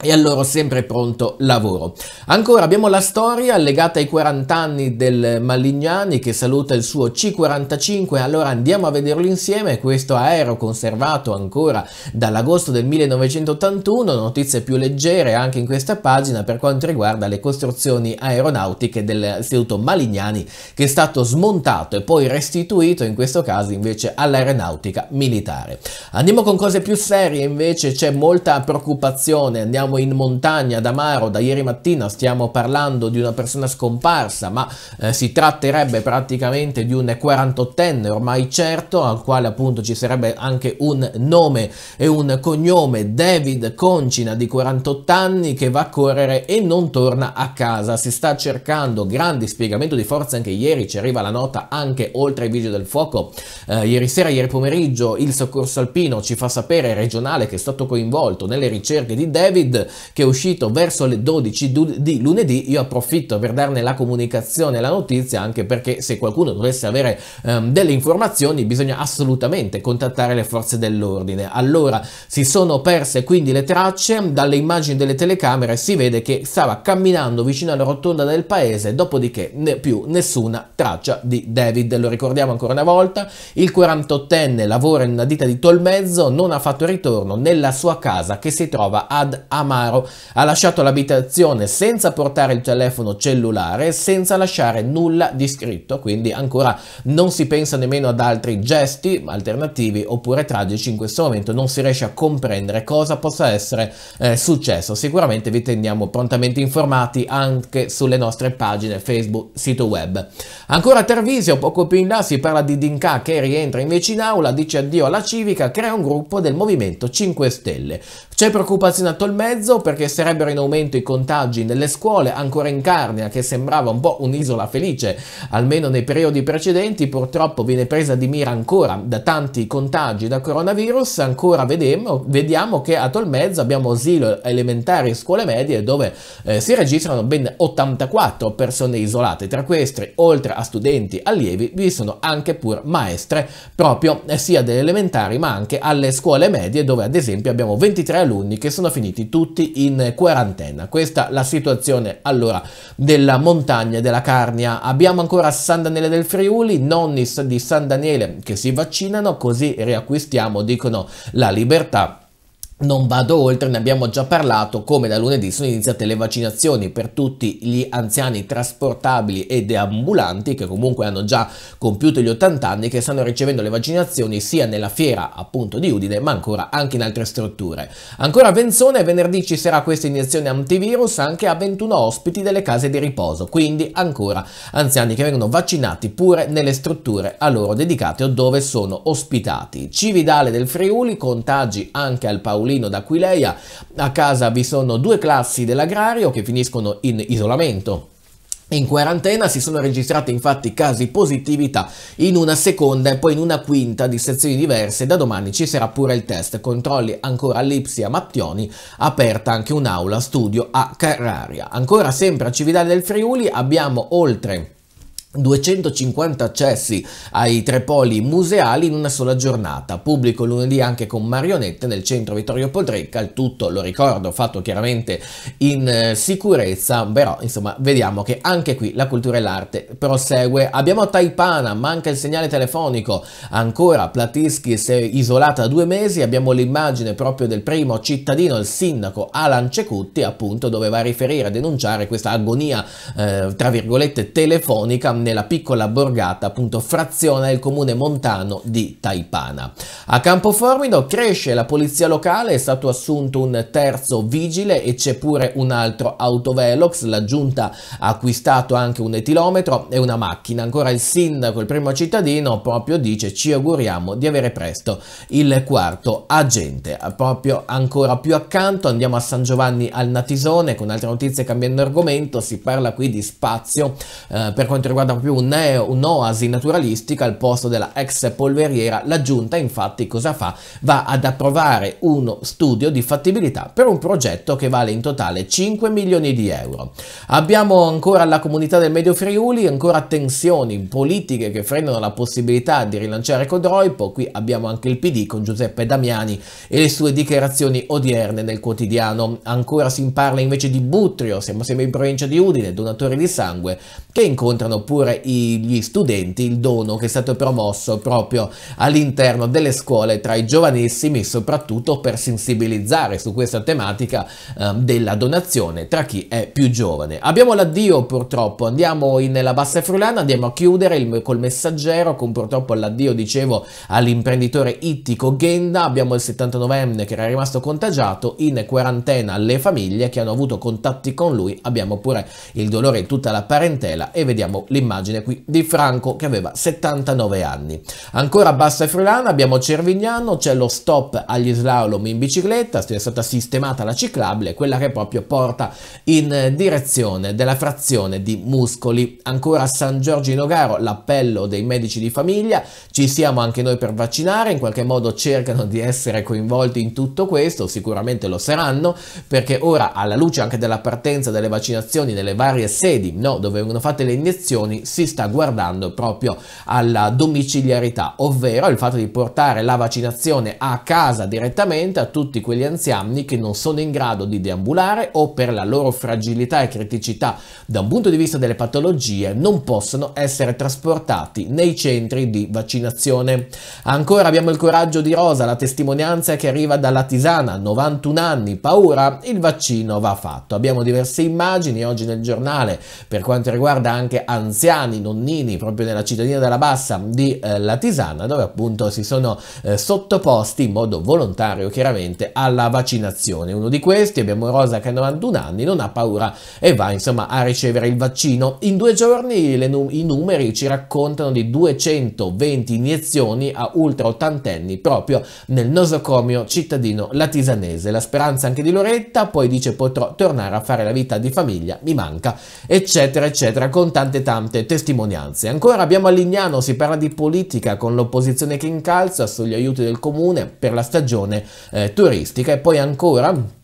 e al loro sempre pronto lavoro. Ancora abbiamo la storia legata ai 40 anni del Malignani che saluta il suo C45, allora andiamo a vederlo insieme, questo aereo conservato ancora dall'agosto del 1981, notizie più leggere anche in questa pagina per quanto riguarda le costruzioni aeronautiche dell'Istituto Malignani che è stato smontato e poi restituito in questo caso invece all'aeronautica militare. Andiamo con cose più serie invece, c'è molta preoccupazione, andiamo siamo in montagna ad Amaro da ieri mattina, stiamo parlando di una persona scomparsa, ma eh, si tratterebbe praticamente di un 48enne ormai certo, al quale appunto ci sarebbe anche un nome e un cognome, David Concina di 48 anni che va a correre e non torna a casa, si sta cercando grandi spiegamento di forza anche ieri, ci arriva la nota anche oltre ai vigili del fuoco, eh, ieri sera, ieri pomeriggio il soccorso alpino ci fa sapere regionale che è stato coinvolto nelle ricerche di David che è uscito verso le 12 di lunedì, io approfitto per darne la comunicazione, la notizia, anche perché se qualcuno dovesse avere ehm, delle informazioni bisogna assolutamente contattare le forze dell'ordine. Allora si sono perse quindi le tracce, dalle immagini delle telecamere si vede che stava camminando vicino alla rotonda del paese, dopodiché né più nessuna traccia di David. Lo ricordiamo ancora una volta, il 48enne lavora in una ditta di Tolmezzo, non ha fatto ritorno nella sua casa che si trova ad Amato Amaro ha lasciato l'abitazione senza portare il telefono cellulare, senza lasciare nulla di scritto, quindi ancora non si pensa nemmeno ad altri gesti alternativi oppure tragici in questo momento, non si riesce a comprendere cosa possa essere eh, successo. Sicuramente vi teniamo prontamente informati anche sulle nostre pagine Facebook, sito web. Ancora a Tervisio, poco più in là si parla di Dinka che rientra invece in aula, dice addio alla civica, crea un gruppo del Movimento 5 Stelle. C'è preoccupazione a tol mezzo perché sarebbero in aumento i contagi nelle scuole, ancora in Carnia che sembrava un po' un'isola felice, almeno nei periodi precedenti, purtroppo viene presa di mira ancora da tanti contagi da coronavirus, ancora vedemo, vediamo che a tol mezzo abbiamo asilo elementari e scuole medie dove eh, si registrano ben 84 persone isolate, tra queste oltre a studenti, allievi, vi sono anche pur maestre proprio eh, sia delle elementari ma anche alle scuole medie dove ad esempio abbiamo 23 alunni che sono finiti tutti in quarantena. Questa è la situazione allora della montagna della Carnia. Abbiamo ancora San Daniele del Friuli, nonni di San Daniele che si vaccinano, così riacquistiamo, dicono, la libertà non vado oltre, ne abbiamo già parlato, come da lunedì sono iniziate le vaccinazioni per tutti gli anziani trasportabili e deambulanti che comunque hanno già compiuto gli 80 anni che stanno ricevendo le vaccinazioni sia nella fiera appunto di Udine ma ancora anche in altre strutture. Ancora a Venzone venerdì ci sarà questa iniezione antivirus anche a 21 ospiti delle case di riposo, quindi ancora anziani che vengono vaccinati pure nelle strutture a loro dedicate o dove sono ospitati. Cividale del Friuli, contagi anche al Paolo Paolino d'Aquileia. A casa vi sono due classi dell'agrario che finiscono in isolamento. In quarantena si sono registrati infatti casi positività in una seconda e poi in una quinta di sezioni diverse. Da domani ci sarà pure il test. Controlli ancora all'Ipsia Mattioni, aperta anche un'aula studio a Carraria. Ancora sempre a Cividale del Friuli abbiamo oltre 250 accessi ai tre poli museali in una sola giornata, pubblico lunedì anche con marionette nel centro Vittorio Podrecca, il tutto lo ricordo fatto chiaramente in eh, sicurezza, però insomma vediamo che anche qui la cultura e l'arte prosegue. Abbiamo Taipana, manca il segnale telefonico, ancora Platischi si è isolata da due mesi, abbiamo l'immagine proprio del primo cittadino, il sindaco Alan Cecutti appunto doveva riferire, denunciare questa agonia eh, tra virgolette telefonica nella piccola borgata appunto frazione del comune montano di Taipana. A Campoformido cresce la polizia locale, è stato assunto un terzo vigile e c'è pure un altro autovelox, la giunta ha acquistato anche un etilometro e una macchina. Ancora il sindaco, il primo cittadino, proprio dice ci auguriamo di avere presto il quarto agente. Proprio ancora più accanto andiamo a San Giovanni al Natisone con altre notizie cambiando argomento, si parla qui di spazio eh, per quanto riguarda riguarda proprio neo, un'oasi naturalistica al posto della ex polveriera. La giunta infatti cosa fa? Va ad approvare uno studio di fattibilità per un progetto che vale in totale 5 milioni di euro. Abbiamo ancora la comunità del Medio Friuli, ancora tensioni politiche che frenano la possibilità di rilanciare Codroipo, qui abbiamo anche il PD con Giuseppe Damiani e le sue dichiarazioni odierne nel quotidiano. Ancora si parla invece di Butrio, siamo sempre in provincia di Udine, donatori di sangue, che incontrano pure oppure gli studenti, il dono che è stato promosso proprio all'interno delle scuole tra i giovanissimi, soprattutto per sensibilizzare su questa tematica eh, della donazione tra chi è più giovane. Abbiamo l'addio purtroppo, andiamo in, nella bassa frulana, andiamo a chiudere il, col messaggero con purtroppo l'addio, dicevo, all'imprenditore ittico Genda, abbiamo il 79enne che era rimasto contagiato, in quarantena le famiglie che hanno avuto contatti con lui, abbiamo pure il dolore in tutta la parentela e vediamo l'immagine immagine qui di Franco che aveva 79 anni. Ancora a Bassa Friulana abbiamo Cervignano, c'è lo stop agli slalom in bicicletta, è stata sistemata la ciclabile, quella che proprio porta in direzione della frazione di Muscoli. Ancora San Giorgio in Ogaro l'appello dei medici di famiglia, ci siamo anche noi per vaccinare, in qualche modo cercano di essere coinvolti in tutto questo, sicuramente lo saranno, perché ora alla luce anche della partenza delle vaccinazioni nelle varie sedi no, dove vengono fatte le iniezioni, giorni si sta guardando proprio alla domiciliarità, ovvero il fatto di portare la vaccinazione a casa direttamente a tutti quegli anziani che non sono in grado di deambulare o per la loro fragilità e criticità da un punto di vista delle patologie non possono essere trasportati nei centri di vaccinazione. Ancora abbiamo il coraggio di Rosa, la testimonianza che arriva dalla Tisana, 91 anni, paura, il vaccino va fatto. Abbiamo diverse immagini oggi nel giornale per quanto riguarda anche anziani anziani, nonnini, proprio nella cittadina della Bassa di eh, Tisana dove appunto si sono eh, sottoposti in modo volontario chiaramente alla vaccinazione. Uno di questi, abbiamo Rosa che ha 91 anni, non ha paura e va insomma a ricevere il vaccino. In due giorni le, i numeri ci raccontano di 220 iniezioni a ultra ottantenni proprio nel nosocomio cittadino latisanese. La speranza anche di Loretta, poi dice potrò tornare a fare la vita di famiglia, mi manca, eccetera, eccetera, con tante tante molte testimonianze. Ancora abbiamo a Lignano, si parla di politica con l'opposizione che incalza sugli aiuti del comune per la stagione eh, turistica e poi ancora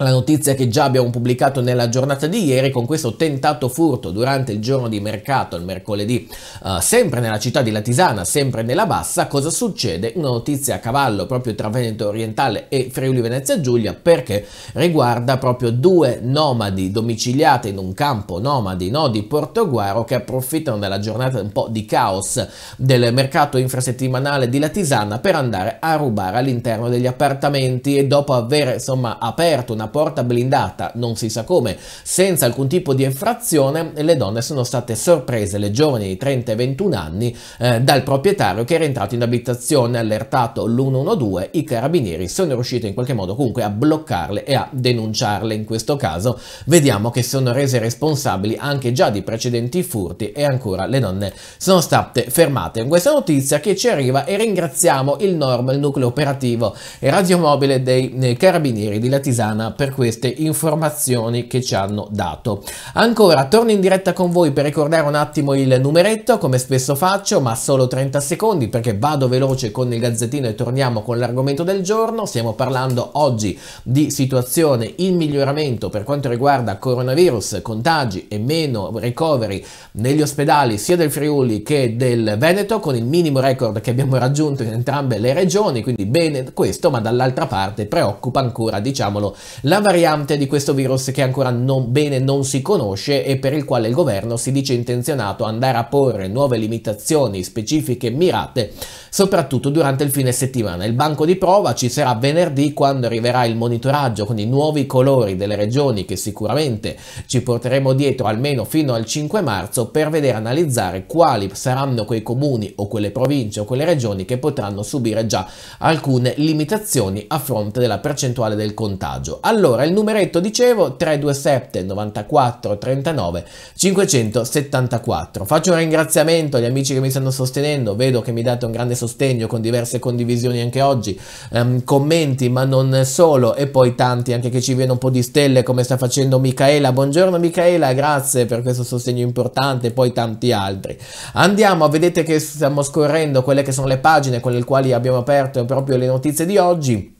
la notizia che già abbiamo pubblicato nella giornata di ieri con questo tentato furto durante il giorno di mercato, il mercoledì, eh, sempre nella città di Latisana, sempre nella Bassa, cosa succede? Una notizia a cavallo proprio tra Veneto Orientale e Friuli Venezia Giulia perché riguarda proprio due nomadi domiciliati in un campo nomadi no, di Portoguaro che approfittano della giornata un po' di caos del mercato infrasettimanale di Latisana per andare a rubare all'interno degli appartamenti e dopo aver insomma aperto una una porta blindata, non si sa come, senza alcun tipo di infrazione, le donne sono state sorprese, le giovani di 30 e 21 anni, eh, dal proprietario che era entrato in abitazione, allertato l'112, i carabinieri sono riusciti in qualche modo comunque a bloccarle e a denunciarle. In questo caso vediamo che sono rese responsabili anche già di precedenti furti e ancora le donne sono state fermate. In questa notizia che ci arriva e ringraziamo il NORM, il nucleo operativo e radiomobile dei eh, carabinieri di Latisana per queste informazioni che ci hanno dato. Ancora, torno in diretta con voi per ricordare un attimo il numeretto, come spesso faccio, ma solo 30 secondi perché vado veloce con il gazzettino e torniamo con l'argomento del giorno. Stiamo parlando oggi di situazione in miglioramento per quanto riguarda coronavirus, contagi e meno ricoveri negli ospedali sia del Friuli che del Veneto, con il minimo record che abbiamo raggiunto in entrambe le regioni, quindi bene questo, ma dall'altra parte preoccupa ancora, diciamolo, la variante di questo virus che ancora non, bene non si conosce e per il quale il governo si dice intenzionato ad andare a porre nuove limitazioni specifiche e mirate, soprattutto durante il fine settimana. Il banco di prova ci sarà venerdì quando arriverà il monitoraggio con i nuovi colori delle regioni che sicuramente ci porteremo dietro almeno fino al 5 marzo per vedere analizzare quali saranno quei comuni o quelle province o quelle regioni che potranno subire già alcune limitazioni a fronte della percentuale del contagio. Alla allora, il numeretto dicevo 327 94 39 574. Faccio un ringraziamento agli amici che mi stanno sostenendo, vedo che mi date un grande sostegno con diverse condivisioni anche oggi, ehm, commenti ma non solo e poi tanti anche che ci viene un po' di stelle come sta facendo Micaela. Buongiorno Micaela, grazie per questo sostegno importante e poi tanti altri. Andiamo, vedete che stiamo scorrendo quelle che sono le pagine con le quali abbiamo aperto proprio le notizie di oggi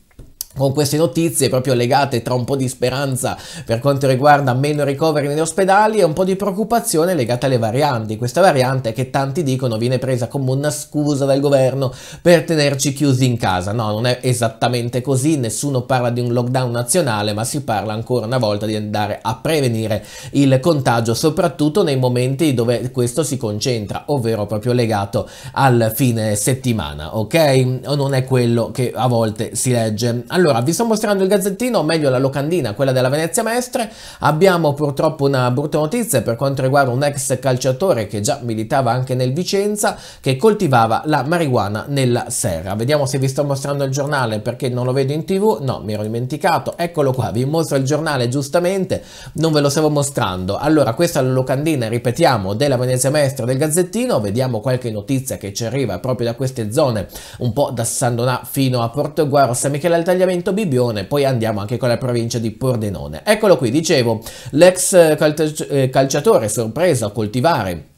con queste notizie proprio legate tra un po' di speranza per quanto riguarda meno ricoveri negli ospedali e un po' di preoccupazione legata alle varianti. Questa variante che tanti dicono viene presa come una scusa dal governo per tenerci chiusi in casa. No, non è esattamente così, nessuno parla di un lockdown nazionale, ma si parla ancora una volta di andare a prevenire il contagio, soprattutto nei momenti dove questo si concentra, ovvero proprio legato al fine settimana, ok? O non è quello che a volte si legge. Allora, allora, vi sto mostrando il gazzettino, o meglio la locandina, quella della Venezia Mestre. Abbiamo purtroppo una brutta notizia per quanto riguarda un ex calciatore che già militava anche nel Vicenza, che coltivava la marijuana nella serra. Vediamo se vi sto mostrando il giornale perché non lo vedo in tv. No, mi ero dimenticato. Eccolo qua, vi mostro il giornale giustamente, non ve lo stavo mostrando. Allora, questa è la locandina, ripetiamo, della Venezia Mestre del gazzettino. Vediamo qualche notizia che ci arriva proprio da queste zone, un po' da Sandonà fino a Portoguaro, San Michele Altagliamento Benevento Bibione, poi andiamo anche con la provincia di Pordenone. Eccolo qui, dicevo, l'ex eh, calciatore sorpreso a coltivare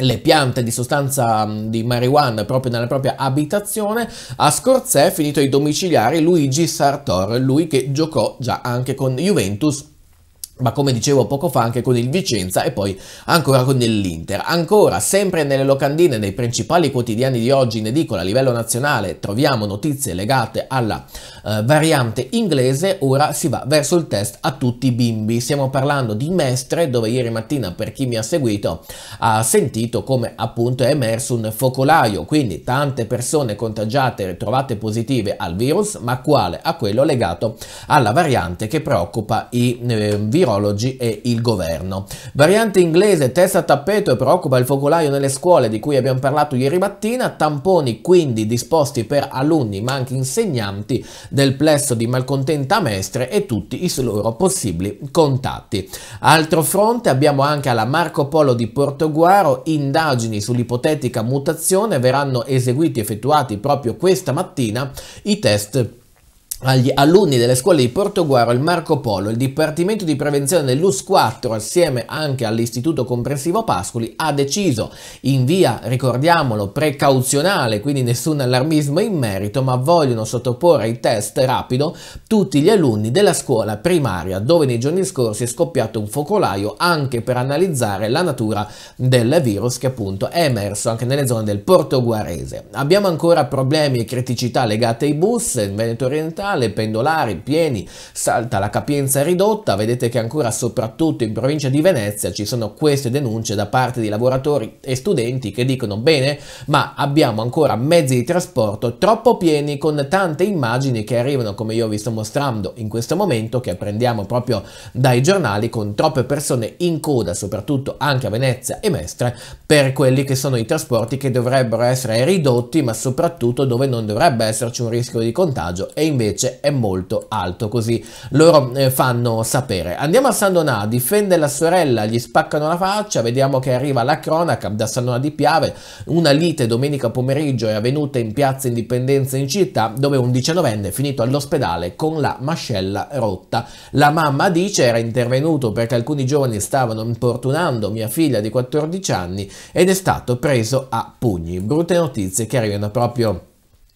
le piante di sostanza mm, di marijuana proprio nella propria abitazione, a Scorzè è finito i domiciliari Luigi Sartor, lui che giocò già anche con Juventus ma come dicevo poco fa anche con il Vicenza e poi ancora con l'Inter. Ancora, sempre nelle locandine dei principali quotidiani di oggi in edicola a livello nazionale troviamo notizie legate alla eh, variante inglese, ora si va verso il test a tutti i bimbi. Stiamo parlando di Mestre dove ieri mattina per chi mi ha seguito ha sentito come appunto è emerso un focolaio, quindi tante persone contagiate e trovate positive al virus, ma quale a quello legato alla variante che preoccupa i eh, virus virologi e il governo. Variante inglese, testa a tappeto e preoccupa il focolaio nelle scuole di cui abbiamo parlato ieri mattina, tamponi quindi disposti per alunni ma anche insegnanti del plesso di malcontenta Mestre e tutti i loro possibili contatti. Altro fronte abbiamo anche alla Marco Polo di Portoguaro, indagini sull'ipotetica mutazione, verranno eseguiti e effettuati proprio questa mattina i test agli alunni delle scuole di Portoguaro il Marco Polo, il Dipartimento di Prevenzione dell'US 4 assieme anche all'Istituto Comprensivo Pascoli ha deciso in via, ricordiamolo, precauzionale, quindi nessun allarmismo in merito, ma vogliono sottoporre ai test rapido tutti gli alunni della scuola primaria dove nei giorni scorsi è scoppiato un focolaio anche per analizzare la natura del virus che appunto è emerso anche nelle zone del Portoguarese. Abbiamo ancora problemi e criticità legate ai bus in Veneto orientale normale, pendolari pieni, salta la capienza ridotta, vedete che ancora soprattutto in provincia di Venezia ci sono queste denunce da parte di lavoratori e studenti che dicono bene, ma abbiamo ancora mezzi di trasporto troppo pieni con tante immagini che arrivano come io vi sto mostrando in questo momento, che apprendiamo proprio dai giornali con troppe persone in coda, soprattutto anche a Venezia e Mestre, per quelli che sono i trasporti che dovrebbero essere ridotti, ma soprattutto dove non dovrebbe esserci un rischio di contagio e invece invece è molto alto, così loro eh, fanno sapere. Andiamo a San Donà, difende la sorella, gli spaccano la faccia, vediamo che arriva la cronaca da San Donà di Piave, una lite domenica pomeriggio è avvenuta in piazza Indipendenza in città dove un 19enne è finito all'ospedale con la mascella rotta. La mamma dice era intervenuto perché alcuni giovani stavano importunando mia figlia di 14 anni ed è stato preso a pugni. Brutte notizie che arrivano proprio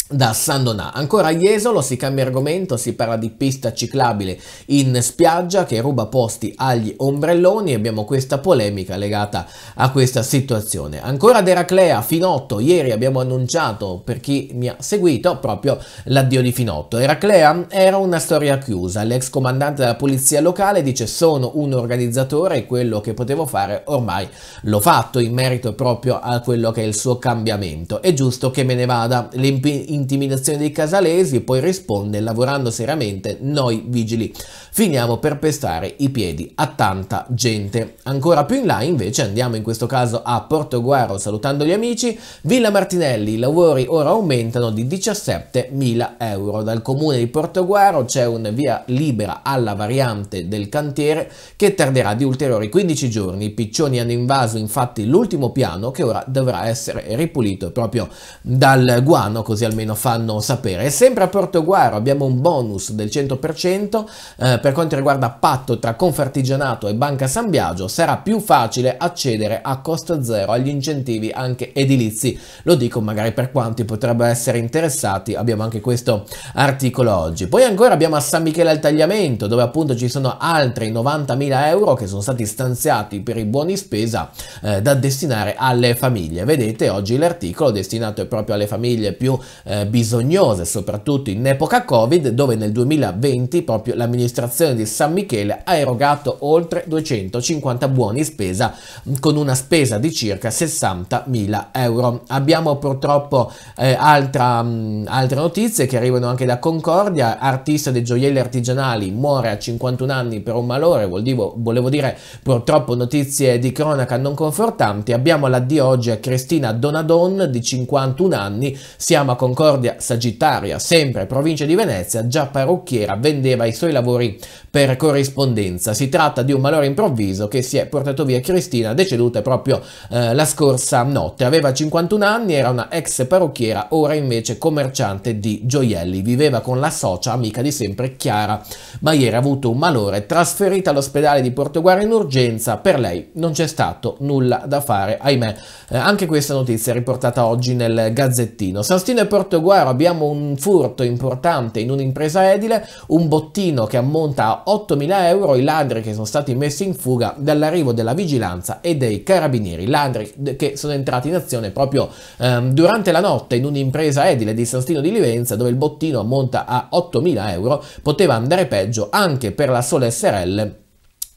da San Donà. Ancora a Jesolo si cambia argomento, si parla di pista ciclabile in spiaggia che ruba posti agli ombrelloni e abbiamo questa polemica legata a questa situazione. Ancora ad Eraclea, Finotto, ieri abbiamo annunciato per chi mi ha seguito proprio l'addio di Finotto. Eraclea era una storia chiusa, l'ex comandante della polizia locale dice sono un organizzatore e quello che potevo fare ormai l'ho fatto in merito proprio a quello che è il suo cambiamento. È giusto che me ne vada, L'impegno intimidazione dei casalesi e poi risponde lavorando seriamente noi vigili finiamo per pestare i piedi a tanta gente. Ancora più in là invece andiamo in questo caso a Portoguaro salutando gli amici, Villa Martinelli i lavori ora aumentano di 17.000 euro. Dal comune di Portoguaro c'è un via libera alla variante del cantiere che tarderà di ulteriori 15 giorni. I piccioni hanno invaso infatti l'ultimo piano che ora dovrà essere ripulito proprio dal guano così almeno almeno fanno sapere. E sempre a Porto Guaro abbiamo un bonus del 100% eh, per quanto riguarda patto tra Confartigianato e Banca San Biagio, sarà più facile accedere a costo zero agli incentivi anche edilizi. Lo dico magari per quanti potrebbero essere interessati, abbiamo anche questo articolo oggi. Poi ancora abbiamo a San Michele al Tagliamento, dove appunto ci sono altri 90.000 euro che sono stati stanziati per i buoni spesa eh, da destinare alle famiglie. Vedete oggi l'articolo destinato proprio alle famiglie più eh, eh, bisognose, soprattutto in epoca Covid, dove nel 2020 proprio l'amministrazione di San Michele ha erogato oltre 250 buoni spesa con una spesa di circa 60.000 euro. Abbiamo purtroppo eh, altra, mh, altre notizie che arrivano anche da Concordia, artista dei gioielli artigianali muore a 51 anni per un malore, volevo, volevo dire purtroppo notizie di cronaca non confortanti, abbiamo l'addio oggi a Cristina Donadon di 51 anni, siamo a Concordia Concordia Sagittaria, sempre provincia di Venezia, già parrucchiera, vendeva i suoi lavori per corrispondenza. Si tratta di un malore improvviso che si è portato via Cristina, deceduta proprio eh, la scorsa notte. Aveva 51 anni, era una ex parrucchiera, ora invece commerciante di gioielli. Viveva con la socia, amica di sempre, Chiara, ma ieri ha avuto un malore, trasferita all'ospedale di Portoguara in urgenza. Per lei non c'è stato nulla da fare, ahimè. Eh, anche questa notizia è riportata oggi nel Gazzettino. Sastino e Portoguara guaro, abbiamo un furto importante in un'impresa edile, un bottino che ammonta a 8.000 euro, i ladri che sono stati messi in fuga dall'arrivo della vigilanza e dei carabinieri, ladri che sono entrati in azione proprio ehm, durante la notte in un'impresa edile di San di Livenza dove il bottino ammonta a 8.000 euro, poteva andare peggio anche per la Sole SRL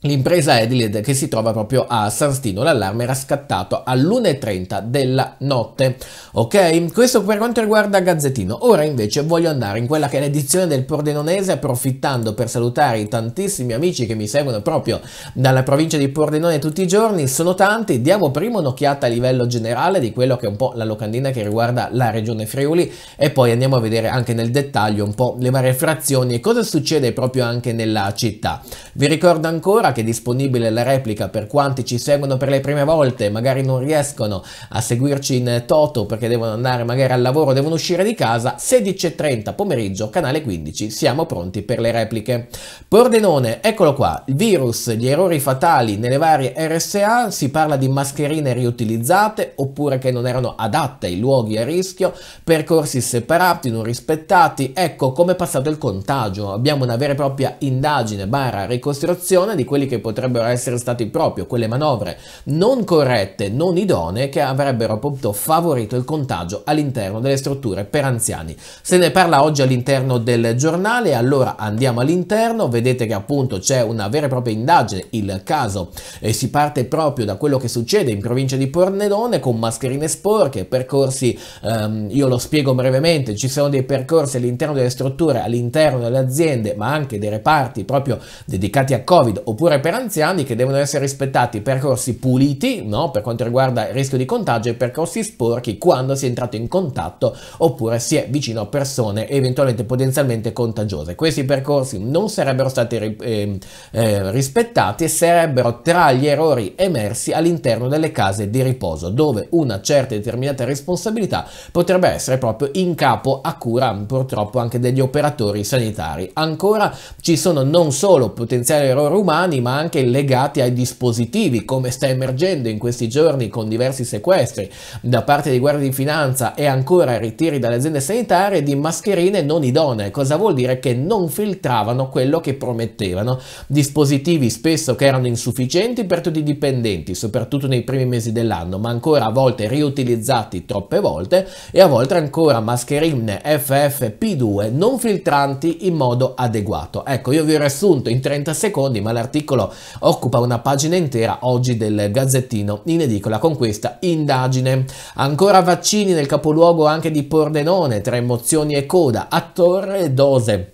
L'impresa edile che si trova proprio a San Stino, l'allarme era scattato all'1.30 della notte. Ok, questo per quanto riguarda Gazzettino. Ora invece voglio andare in quella che è l'edizione del Pordenonese, approfittando per salutare i tantissimi amici che mi seguono proprio dalla provincia di Pordenone tutti i giorni. Sono tanti, diamo prima un'occhiata a livello generale di quello che è un po' la locandina che riguarda la regione Friuli e poi andiamo a vedere anche nel dettaglio un po' le varie frazioni e cosa succede proprio anche nella città. Vi ricordo ancora ora che è disponibile la replica per quanti ci seguono per le prime volte, magari non riescono a seguirci in toto perché devono andare magari al lavoro, devono uscire di casa, 16.30 pomeriggio, canale 15, siamo pronti per le repliche. Pordenone, eccolo qua, il virus, gli errori fatali nelle varie RSA, si parla di mascherine riutilizzate oppure che non erano adatte ai luoghi a rischio, percorsi separati, non rispettati, ecco come è passato il contagio, abbiamo una vera e propria indagine barra ricostruzione di questo quelli che potrebbero essere stati proprio quelle manovre non corrette, non idonee che avrebbero appunto favorito il contagio all'interno delle strutture per anziani. Se ne parla oggi all'interno del giornale, allora andiamo all'interno, vedete che appunto c'è una vera e propria indagine, il caso e eh, si parte proprio da quello che succede in provincia di Pordenone con mascherine sporche, percorsi, ehm, io lo spiego brevemente, ci sono dei percorsi all'interno delle strutture, all'interno delle aziende, ma anche dei reparti proprio dedicati a Covid oppure cure per anziani che devono essere rispettati percorsi puliti no? per quanto riguarda il rischio di contagio e percorsi sporchi quando si è entrato in contatto oppure si è vicino a persone eventualmente potenzialmente contagiose. Questi percorsi non sarebbero stati eh, eh, rispettati e sarebbero tra gli errori emersi all'interno delle case di riposo dove una certa e determinata responsabilità potrebbe essere proprio in capo a cura purtroppo anche degli operatori sanitari. Ancora ci sono non solo potenziali errori umani giorni, ma anche legati ai dispositivi, come sta emergendo in questi giorni con diversi sequestri da parte dei guardi di finanza e ancora ritiri dalle aziende sanitarie di mascherine non idonee. Cosa vuol dire? Che non filtravano quello che promettevano. Dispositivi spesso che erano insufficienti per tutti i dipendenti, soprattutto nei primi mesi dell'anno, ma ancora a volte riutilizzati troppe volte e a volte ancora mascherine FFP2 non filtranti in modo adeguato. Ecco, io vi ho riassunto in 30 secondi, ma l'articolo articolo occupa una pagina intera oggi del Gazzettino in edicola con questa indagine. Ancora vaccini nel capoluogo anche di Pordenone, tra emozioni e coda, a Torre e Dose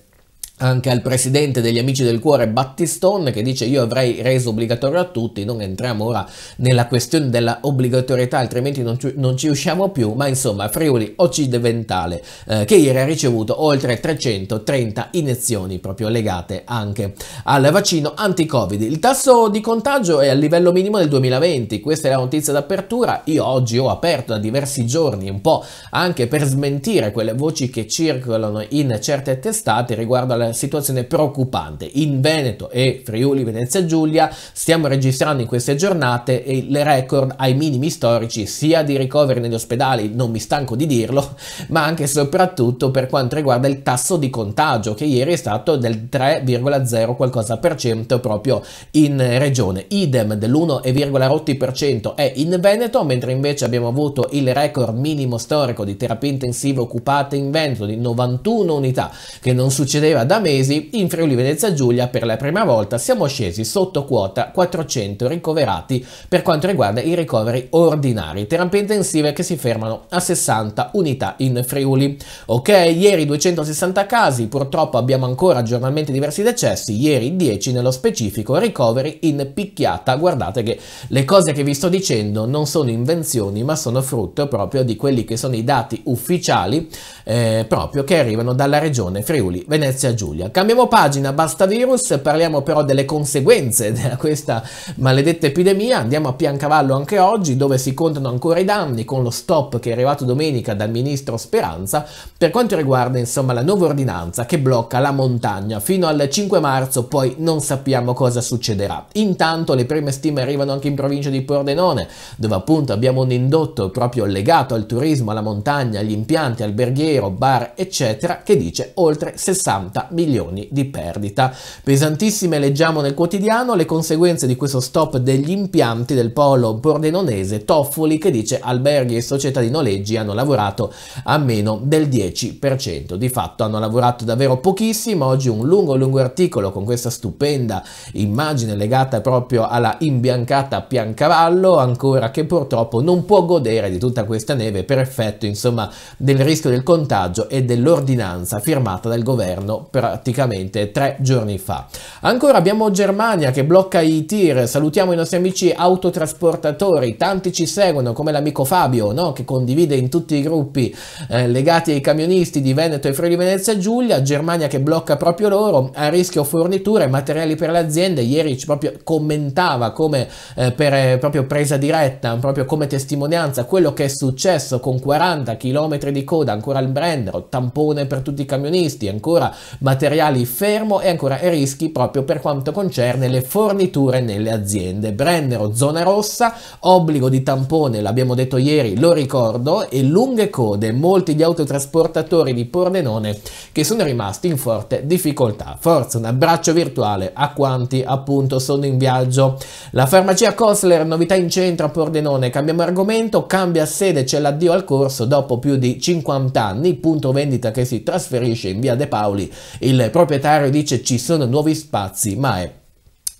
anche al presidente degli Amici del Cuore Battistone che dice io avrei reso obbligatorio a tutti, non entriamo ora nella questione della obbligatorietà altrimenti non ci, non ci usciamo più, ma insomma Friuli Occidentale eh, che ieri ha ricevuto oltre 330 iniezioni proprio legate anche al vaccino anti-covid. Il tasso di contagio è a livello minimo del 2020, questa è la notizia d'apertura, io oggi ho aperto da diversi giorni un po' anche per smentire quelle voci che circolano in certe testate riguardo alla una situazione preoccupante. In Veneto e Friuli Venezia Giulia stiamo registrando in queste giornate il eh, record ai minimi storici sia di ricoveri negli ospedali, non mi stanco di dirlo, ma anche e soprattutto per quanto riguarda il tasso di contagio che ieri è stato del 3,0 qualcosa per cento proprio in regione. Idem dell'1,8% è in Veneto, mentre invece abbiamo avuto il record minimo storico di terapie intensive occupate in Veneto di 91 unità che non succedeva da da mesi in Friuli Venezia Giulia per la prima volta siamo scesi sotto quota 400 ricoverati per quanto riguarda i ricoveri ordinari, terapie intensive che si fermano a 60 unità in Friuli. Ok, ieri 260 casi, purtroppo abbiamo ancora giornalmente diversi decessi, ieri 10 nello specifico ricoveri in picchiata. Guardate che le cose che vi sto dicendo non sono invenzioni ma sono frutto proprio di quelli che sono i dati ufficiali eh, proprio che arrivano dalla regione Friuli Venezia Giulia. Giulia. Cambiamo pagina, basta virus, parliamo però delle conseguenze di questa maledetta epidemia, andiamo a Piancavallo anche oggi dove si contano ancora i danni con lo stop che è arrivato domenica dal ministro Speranza per quanto riguarda insomma la nuova ordinanza che blocca la montagna fino al 5 marzo, poi non sappiamo cosa succederà. Intanto le prime stime arrivano anche in provincia di Pordenone dove appunto abbiamo un indotto proprio legato al turismo, alla montagna, agli impianti, alberghiero, bar eccetera che dice oltre 60 milioni di perdita. Pesantissime leggiamo nel quotidiano le conseguenze di questo stop degli impianti del polo pordenonese Toffoli che dice alberghi e società di noleggi hanno lavorato a meno del 10%. Di fatto hanno lavorato davvero pochissimo, oggi un lungo lungo articolo con questa stupenda immagine legata proprio alla imbiancata Piancavallo ancora che purtroppo non può godere di tutta questa neve per effetto insomma del rischio del contagio e dell'ordinanza firmata dal governo per praticamente tre giorni fa. Ancora abbiamo Germania che blocca i tir, salutiamo i nostri amici autotrasportatori, tanti ci seguono come l'amico Fabio no? che condivide in tutti i gruppi eh, legati ai camionisti di Veneto e Friuli Venezia Giulia, Germania che blocca proprio loro, a rischio forniture, materiali per le aziende, ieri ci proprio commentava come eh, per eh, proprio presa diretta, proprio come testimonianza quello che è successo con 40 km di coda ancora il Brennero, tampone per tutti i camionisti, ancora materiali materiali fermo e ancora rischi proprio per quanto concerne le forniture nelle aziende. Brennero, zona rossa, obbligo di tampone, l'abbiamo detto ieri, lo ricordo, e lunghe code, molti gli autotrasportatori di Pordenone che sono rimasti in forte difficoltà. Forza, un abbraccio virtuale a quanti appunto sono in viaggio. La farmacia Kosler, novità in centro a Pordenone, cambiamo argomento, cambia sede, c'è l'addio al corso dopo più di 50 anni, punto vendita che si trasferisce in via De Paoli il proprietario dice ci sono nuovi spazi, ma è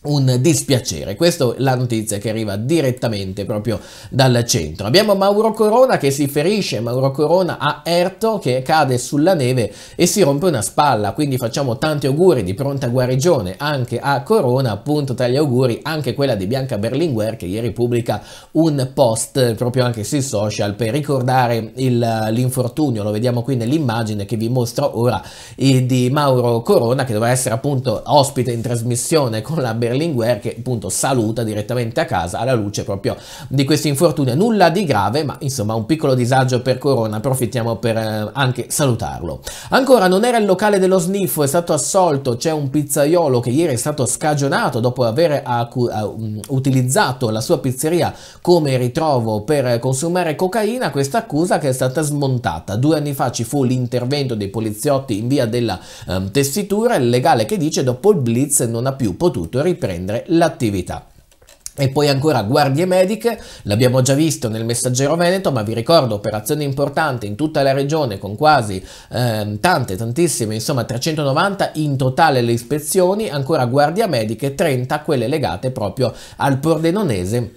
un dispiacere. Questa è la notizia che arriva direttamente proprio dal centro. Abbiamo Mauro Corona che si ferisce, Mauro Corona a Erto che cade sulla neve e si rompe una spalla, quindi facciamo tanti auguri di pronta guarigione anche a Corona, appunto tra gli auguri anche quella di Bianca Berlinguer che ieri pubblica un post proprio anche sui social per ricordare l'infortunio, lo vediamo qui nell'immagine che vi mostro ora, eh, di Mauro Corona che dovrà essere appunto ospite in trasmissione con la Berlinguer Berlinguer che appunto saluta direttamente a casa alla luce proprio di questo infortunio. Nulla di grave, ma insomma un piccolo disagio per Corona, approfittiamo per eh, anche salutarlo. Ancora non era il locale dello sniffo, è stato assolto, c'è un pizzaiolo che ieri è stato scagionato dopo aver eh, mm, utilizzato la sua pizzeria come ritrovo per consumare cocaina, questa accusa che è stata smontata. Due anni fa ci fu l'intervento dei poliziotti in via della eh, tessitura, il legale che dice dopo il blitz non ha più potuto ripetere riprendere l'attività. E poi ancora guardie mediche, l'abbiamo già visto nel messaggero Veneto, ma vi ricordo operazione importante in tutta la regione con quasi eh, tante, tantissime, insomma 390 in totale le ispezioni, ancora guardie mediche, 30 quelle legate proprio al Pordenonese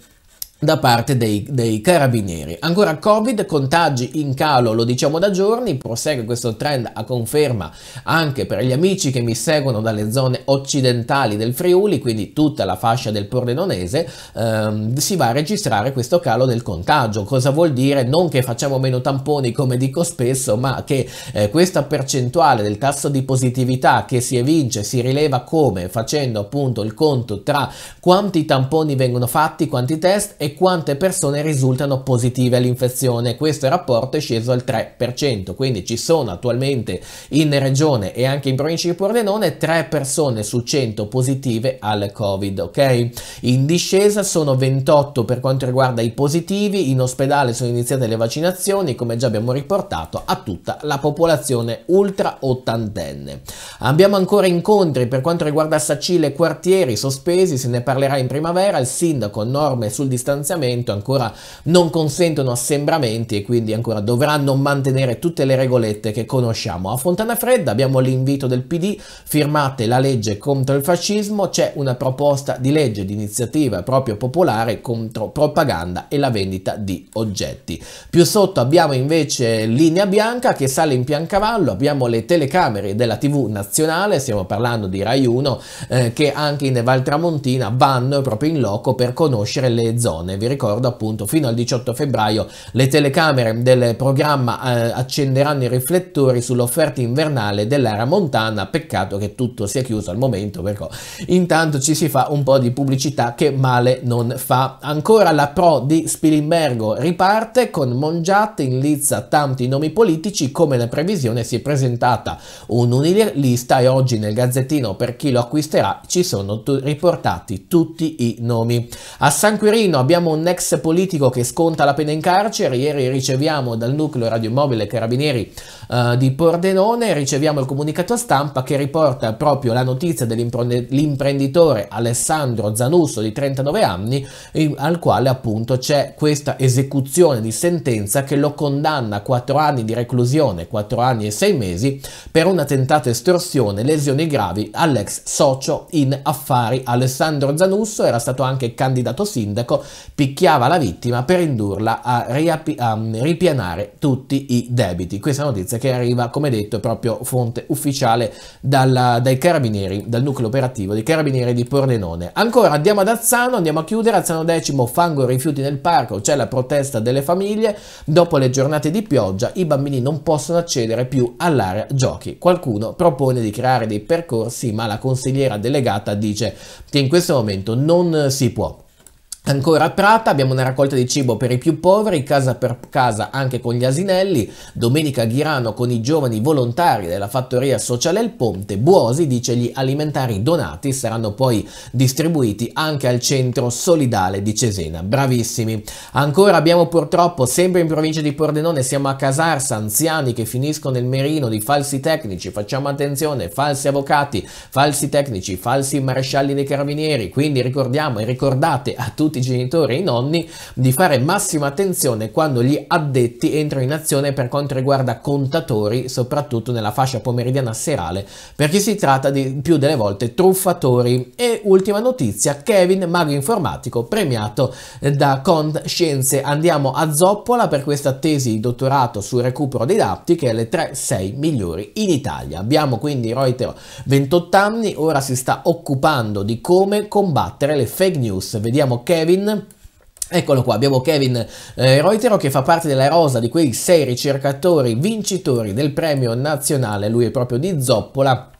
da parte dei, dei, carabinieri. Ancora Covid, contagi in calo, lo diciamo da giorni, prosegue questo trend a conferma anche per gli amici che mi seguono dalle zone occidentali del Friuli, quindi tutta la fascia del Pordenonese, ehm, si va a registrare questo calo del contagio. Cosa vuol dire? Non che facciamo meno tamponi come dico spesso, ma che eh, questa percentuale del tasso di positività che si evince si rileva come? Facendo appunto il conto tra quanti tamponi vengono fatti, quanti test e quante persone risultano positive all'infezione. Questo rapporto è sceso al 3%, quindi ci sono attualmente in regione e anche in provincia di Pordenone 3 persone su 100 positive al Covid, ok? In discesa sono 28 per quanto riguarda i positivi, in ospedale sono iniziate le vaccinazioni, come già abbiamo riportato, a tutta la popolazione ultra ottantenne. Abbiamo ancora incontri per quanto riguarda Sacile e quartieri sospesi, se ne parlerà in primavera, il sindaco norme sul distanziamento distanziamento ancora non consentono assembramenti e quindi ancora dovranno mantenere tutte le regolette che conosciamo. A Fontana Fredda abbiamo l'invito del PD, firmate la legge contro il fascismo, c'è una proposta di legge di iniziativa proprio popolare contro propaganda e la vendita di oggetti. Più sotto abbiamo invece Linea Bianca che sale in piancavallo, abbiamo le telecamere della TV nazionale, stiamo parlando di Rai 1, eh, che anche in Valtramontina vanno proprio in loco per conoscere le zone televisione. Vi ricordo appunto fino al 18 febbraio le telecamere del programma eh, accenderanno i riflettori sull'offerta invernale dell'area montana, peccato che tutto sia chiuso al momento perché intanto ci si fa un po' di pubblicità che male non fa. Ancora la pro di Spilimbergo riparte con Mongiat in lizza tanti nomi politici come la previsione si è presentata un'unilista e oggi nel gazzettino per chi lo acquisterà ci sono riportati tutti i nomi. A San Quirino abbiamo abbiamo un ex politico che sconta la pena in carcere, ieri riceviamo dal nucleo radiomobile Carabinieri eh, di Pordenone, riceviamo il comunicato stampa che riporta proprio la notizia dell'imprenditore Alessandro Zanusso di 39 anni, in, al quale appunto c'è questa esecuzione di sentenza che lo condanna a 4 anni di reclusione, 4 anni e 6 mesi per una tentata estorsione, lesioni gravi all'ex socio in affari. Alessandro Zanusso era stato anche candidato sindaco picchiava la vittima per indurla a, a mm, ripianare tutti i debiti. Questa notizia che arriva, come detto, proprio fonte ufficiale dalla, dai carabinieri, dal nucleo operativo dei carabinieri di Pordenone. Ancora andiamo ad Azzano, andiamo a chiudere, Azzano X, fango e rifiuti nel parco, c'è la protesta delle famiglie, dopo le giornate di pioggia i bambini non possono accedere più all'area giochi. Qualcuno propone di creare dei percorsi, ma la consigliera delegata dice che in questo momento non si può. Ancora a Prata abbiamo una raccolta di cibo per i più poveri, casa per casa anche con gli asinelli, Domenica Ghirano con i giovani volontari della fattoria sociale Il Ponte, Buosi dice gli alimentari donati saranno poi distribuiti anche al centro solidale di Cesena. Bravissimi! Ancora abbiamo purtroppo, sempre in provincia di Pordenone, siamo a Casarsa, anziani che finiscono nel merino di falsi tecnici, facciamo attenzione, falsi avvocati, falsi tecnici, falsi marescialli dei carabinieri, quindi ricordiamo e ricordate a tutti tutti i genitori e i nonni di fare massima attenzione quando gli addetti entrano in azione per quanto riguarda contatori, soprattutto nella fascia pomeridiana serale, perché si tratta di più delle volte truffatori. E ultima notizia, Kevin, mago informatico, premiato da Cont Andiamo a Zoppola per questa tesi di dottorato sul recupero dei dati che è le 3-6 migliori in Italia. Abbiamo quindi Reuters 28 anni, ora si sta occupando di come combattere le fake news. Vediamo Kevin Kevin. Eccolo qua, abbiamo Kevin eh, Reutero che fa parte della rosa di quei sei ricercatori vincitori del premio nazionale, lui è proprio di Zoppola,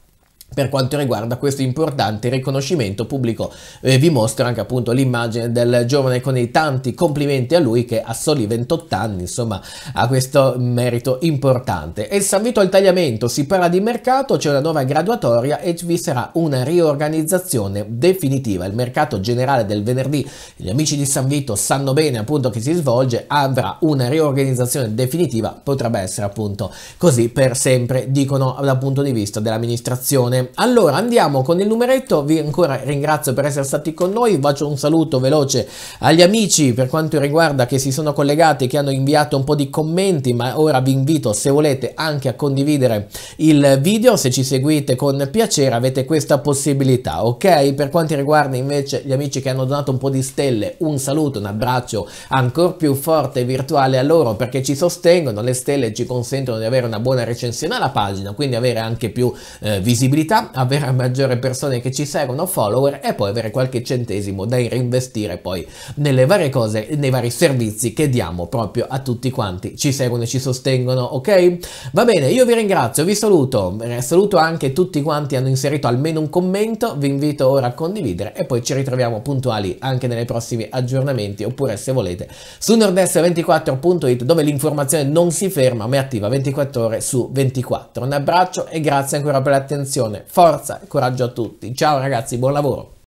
per quanto riguarda questo importante riconoscimento pubblico eh, vi mostro anche appunto l'immagine del giovane con i tanti complimenti a lui che a soli 28 anni insomma ha questo merito importante e San Vito al tagliamento si parla di mercato c'è una nuova graduatoria e vi sarà una riorganizzazione definitiva il mercato generale del venerdì gli amici di San Vito sanno bene appunto che si svolge avrà una riorganizzazione definitiva potrebbe essere appunto così per sempre dicono dal punto di vista dell'amministrazione bene, allora andiamo con il numeretto, vi ancora ringrazio per essere stati con noi, faccio un saluto veloce agli amici per quanto riguarda che si sono collegati, e che hanno inviato un po' di commenti, ma ora vi invito se volete anche a condividere il video, se ci seguite con piacere avete questa possibilità, ok? Per quanto riguarda invece gli amici che hanno donato un po' di stelle, un saluto, un abbraccio ancora più forte e virtuale a loro perché ci sostengono, le stelle ci consentono di avere una buona recensione alla pagina, quindi avere anche più eh, visibilità pubblicità, avere maggiore persone che ci seguono, follower e poi avere qualche centesimo da reinvestire poi nelle varie cose, nei vari servizi che diamo proprio a tutti quanti ci seguono e ci sostengono, ok? Va bene, io vi ringrazio, vi saluto, eh, saluto anche tutti quanti hanno inserito almeno un commento, vi invito ora a condividere e poi ci ritroviamo puntuali anche nei prossimi aggiornamenti oppure se volete su nordest24.it dove l'informazione non si ferma ma è attiva 24 ore su 24. Un abbraccio e grazie ancora per l'attenzione forza e coraggio a tutti. Ciao ragazzi, buon lavoro!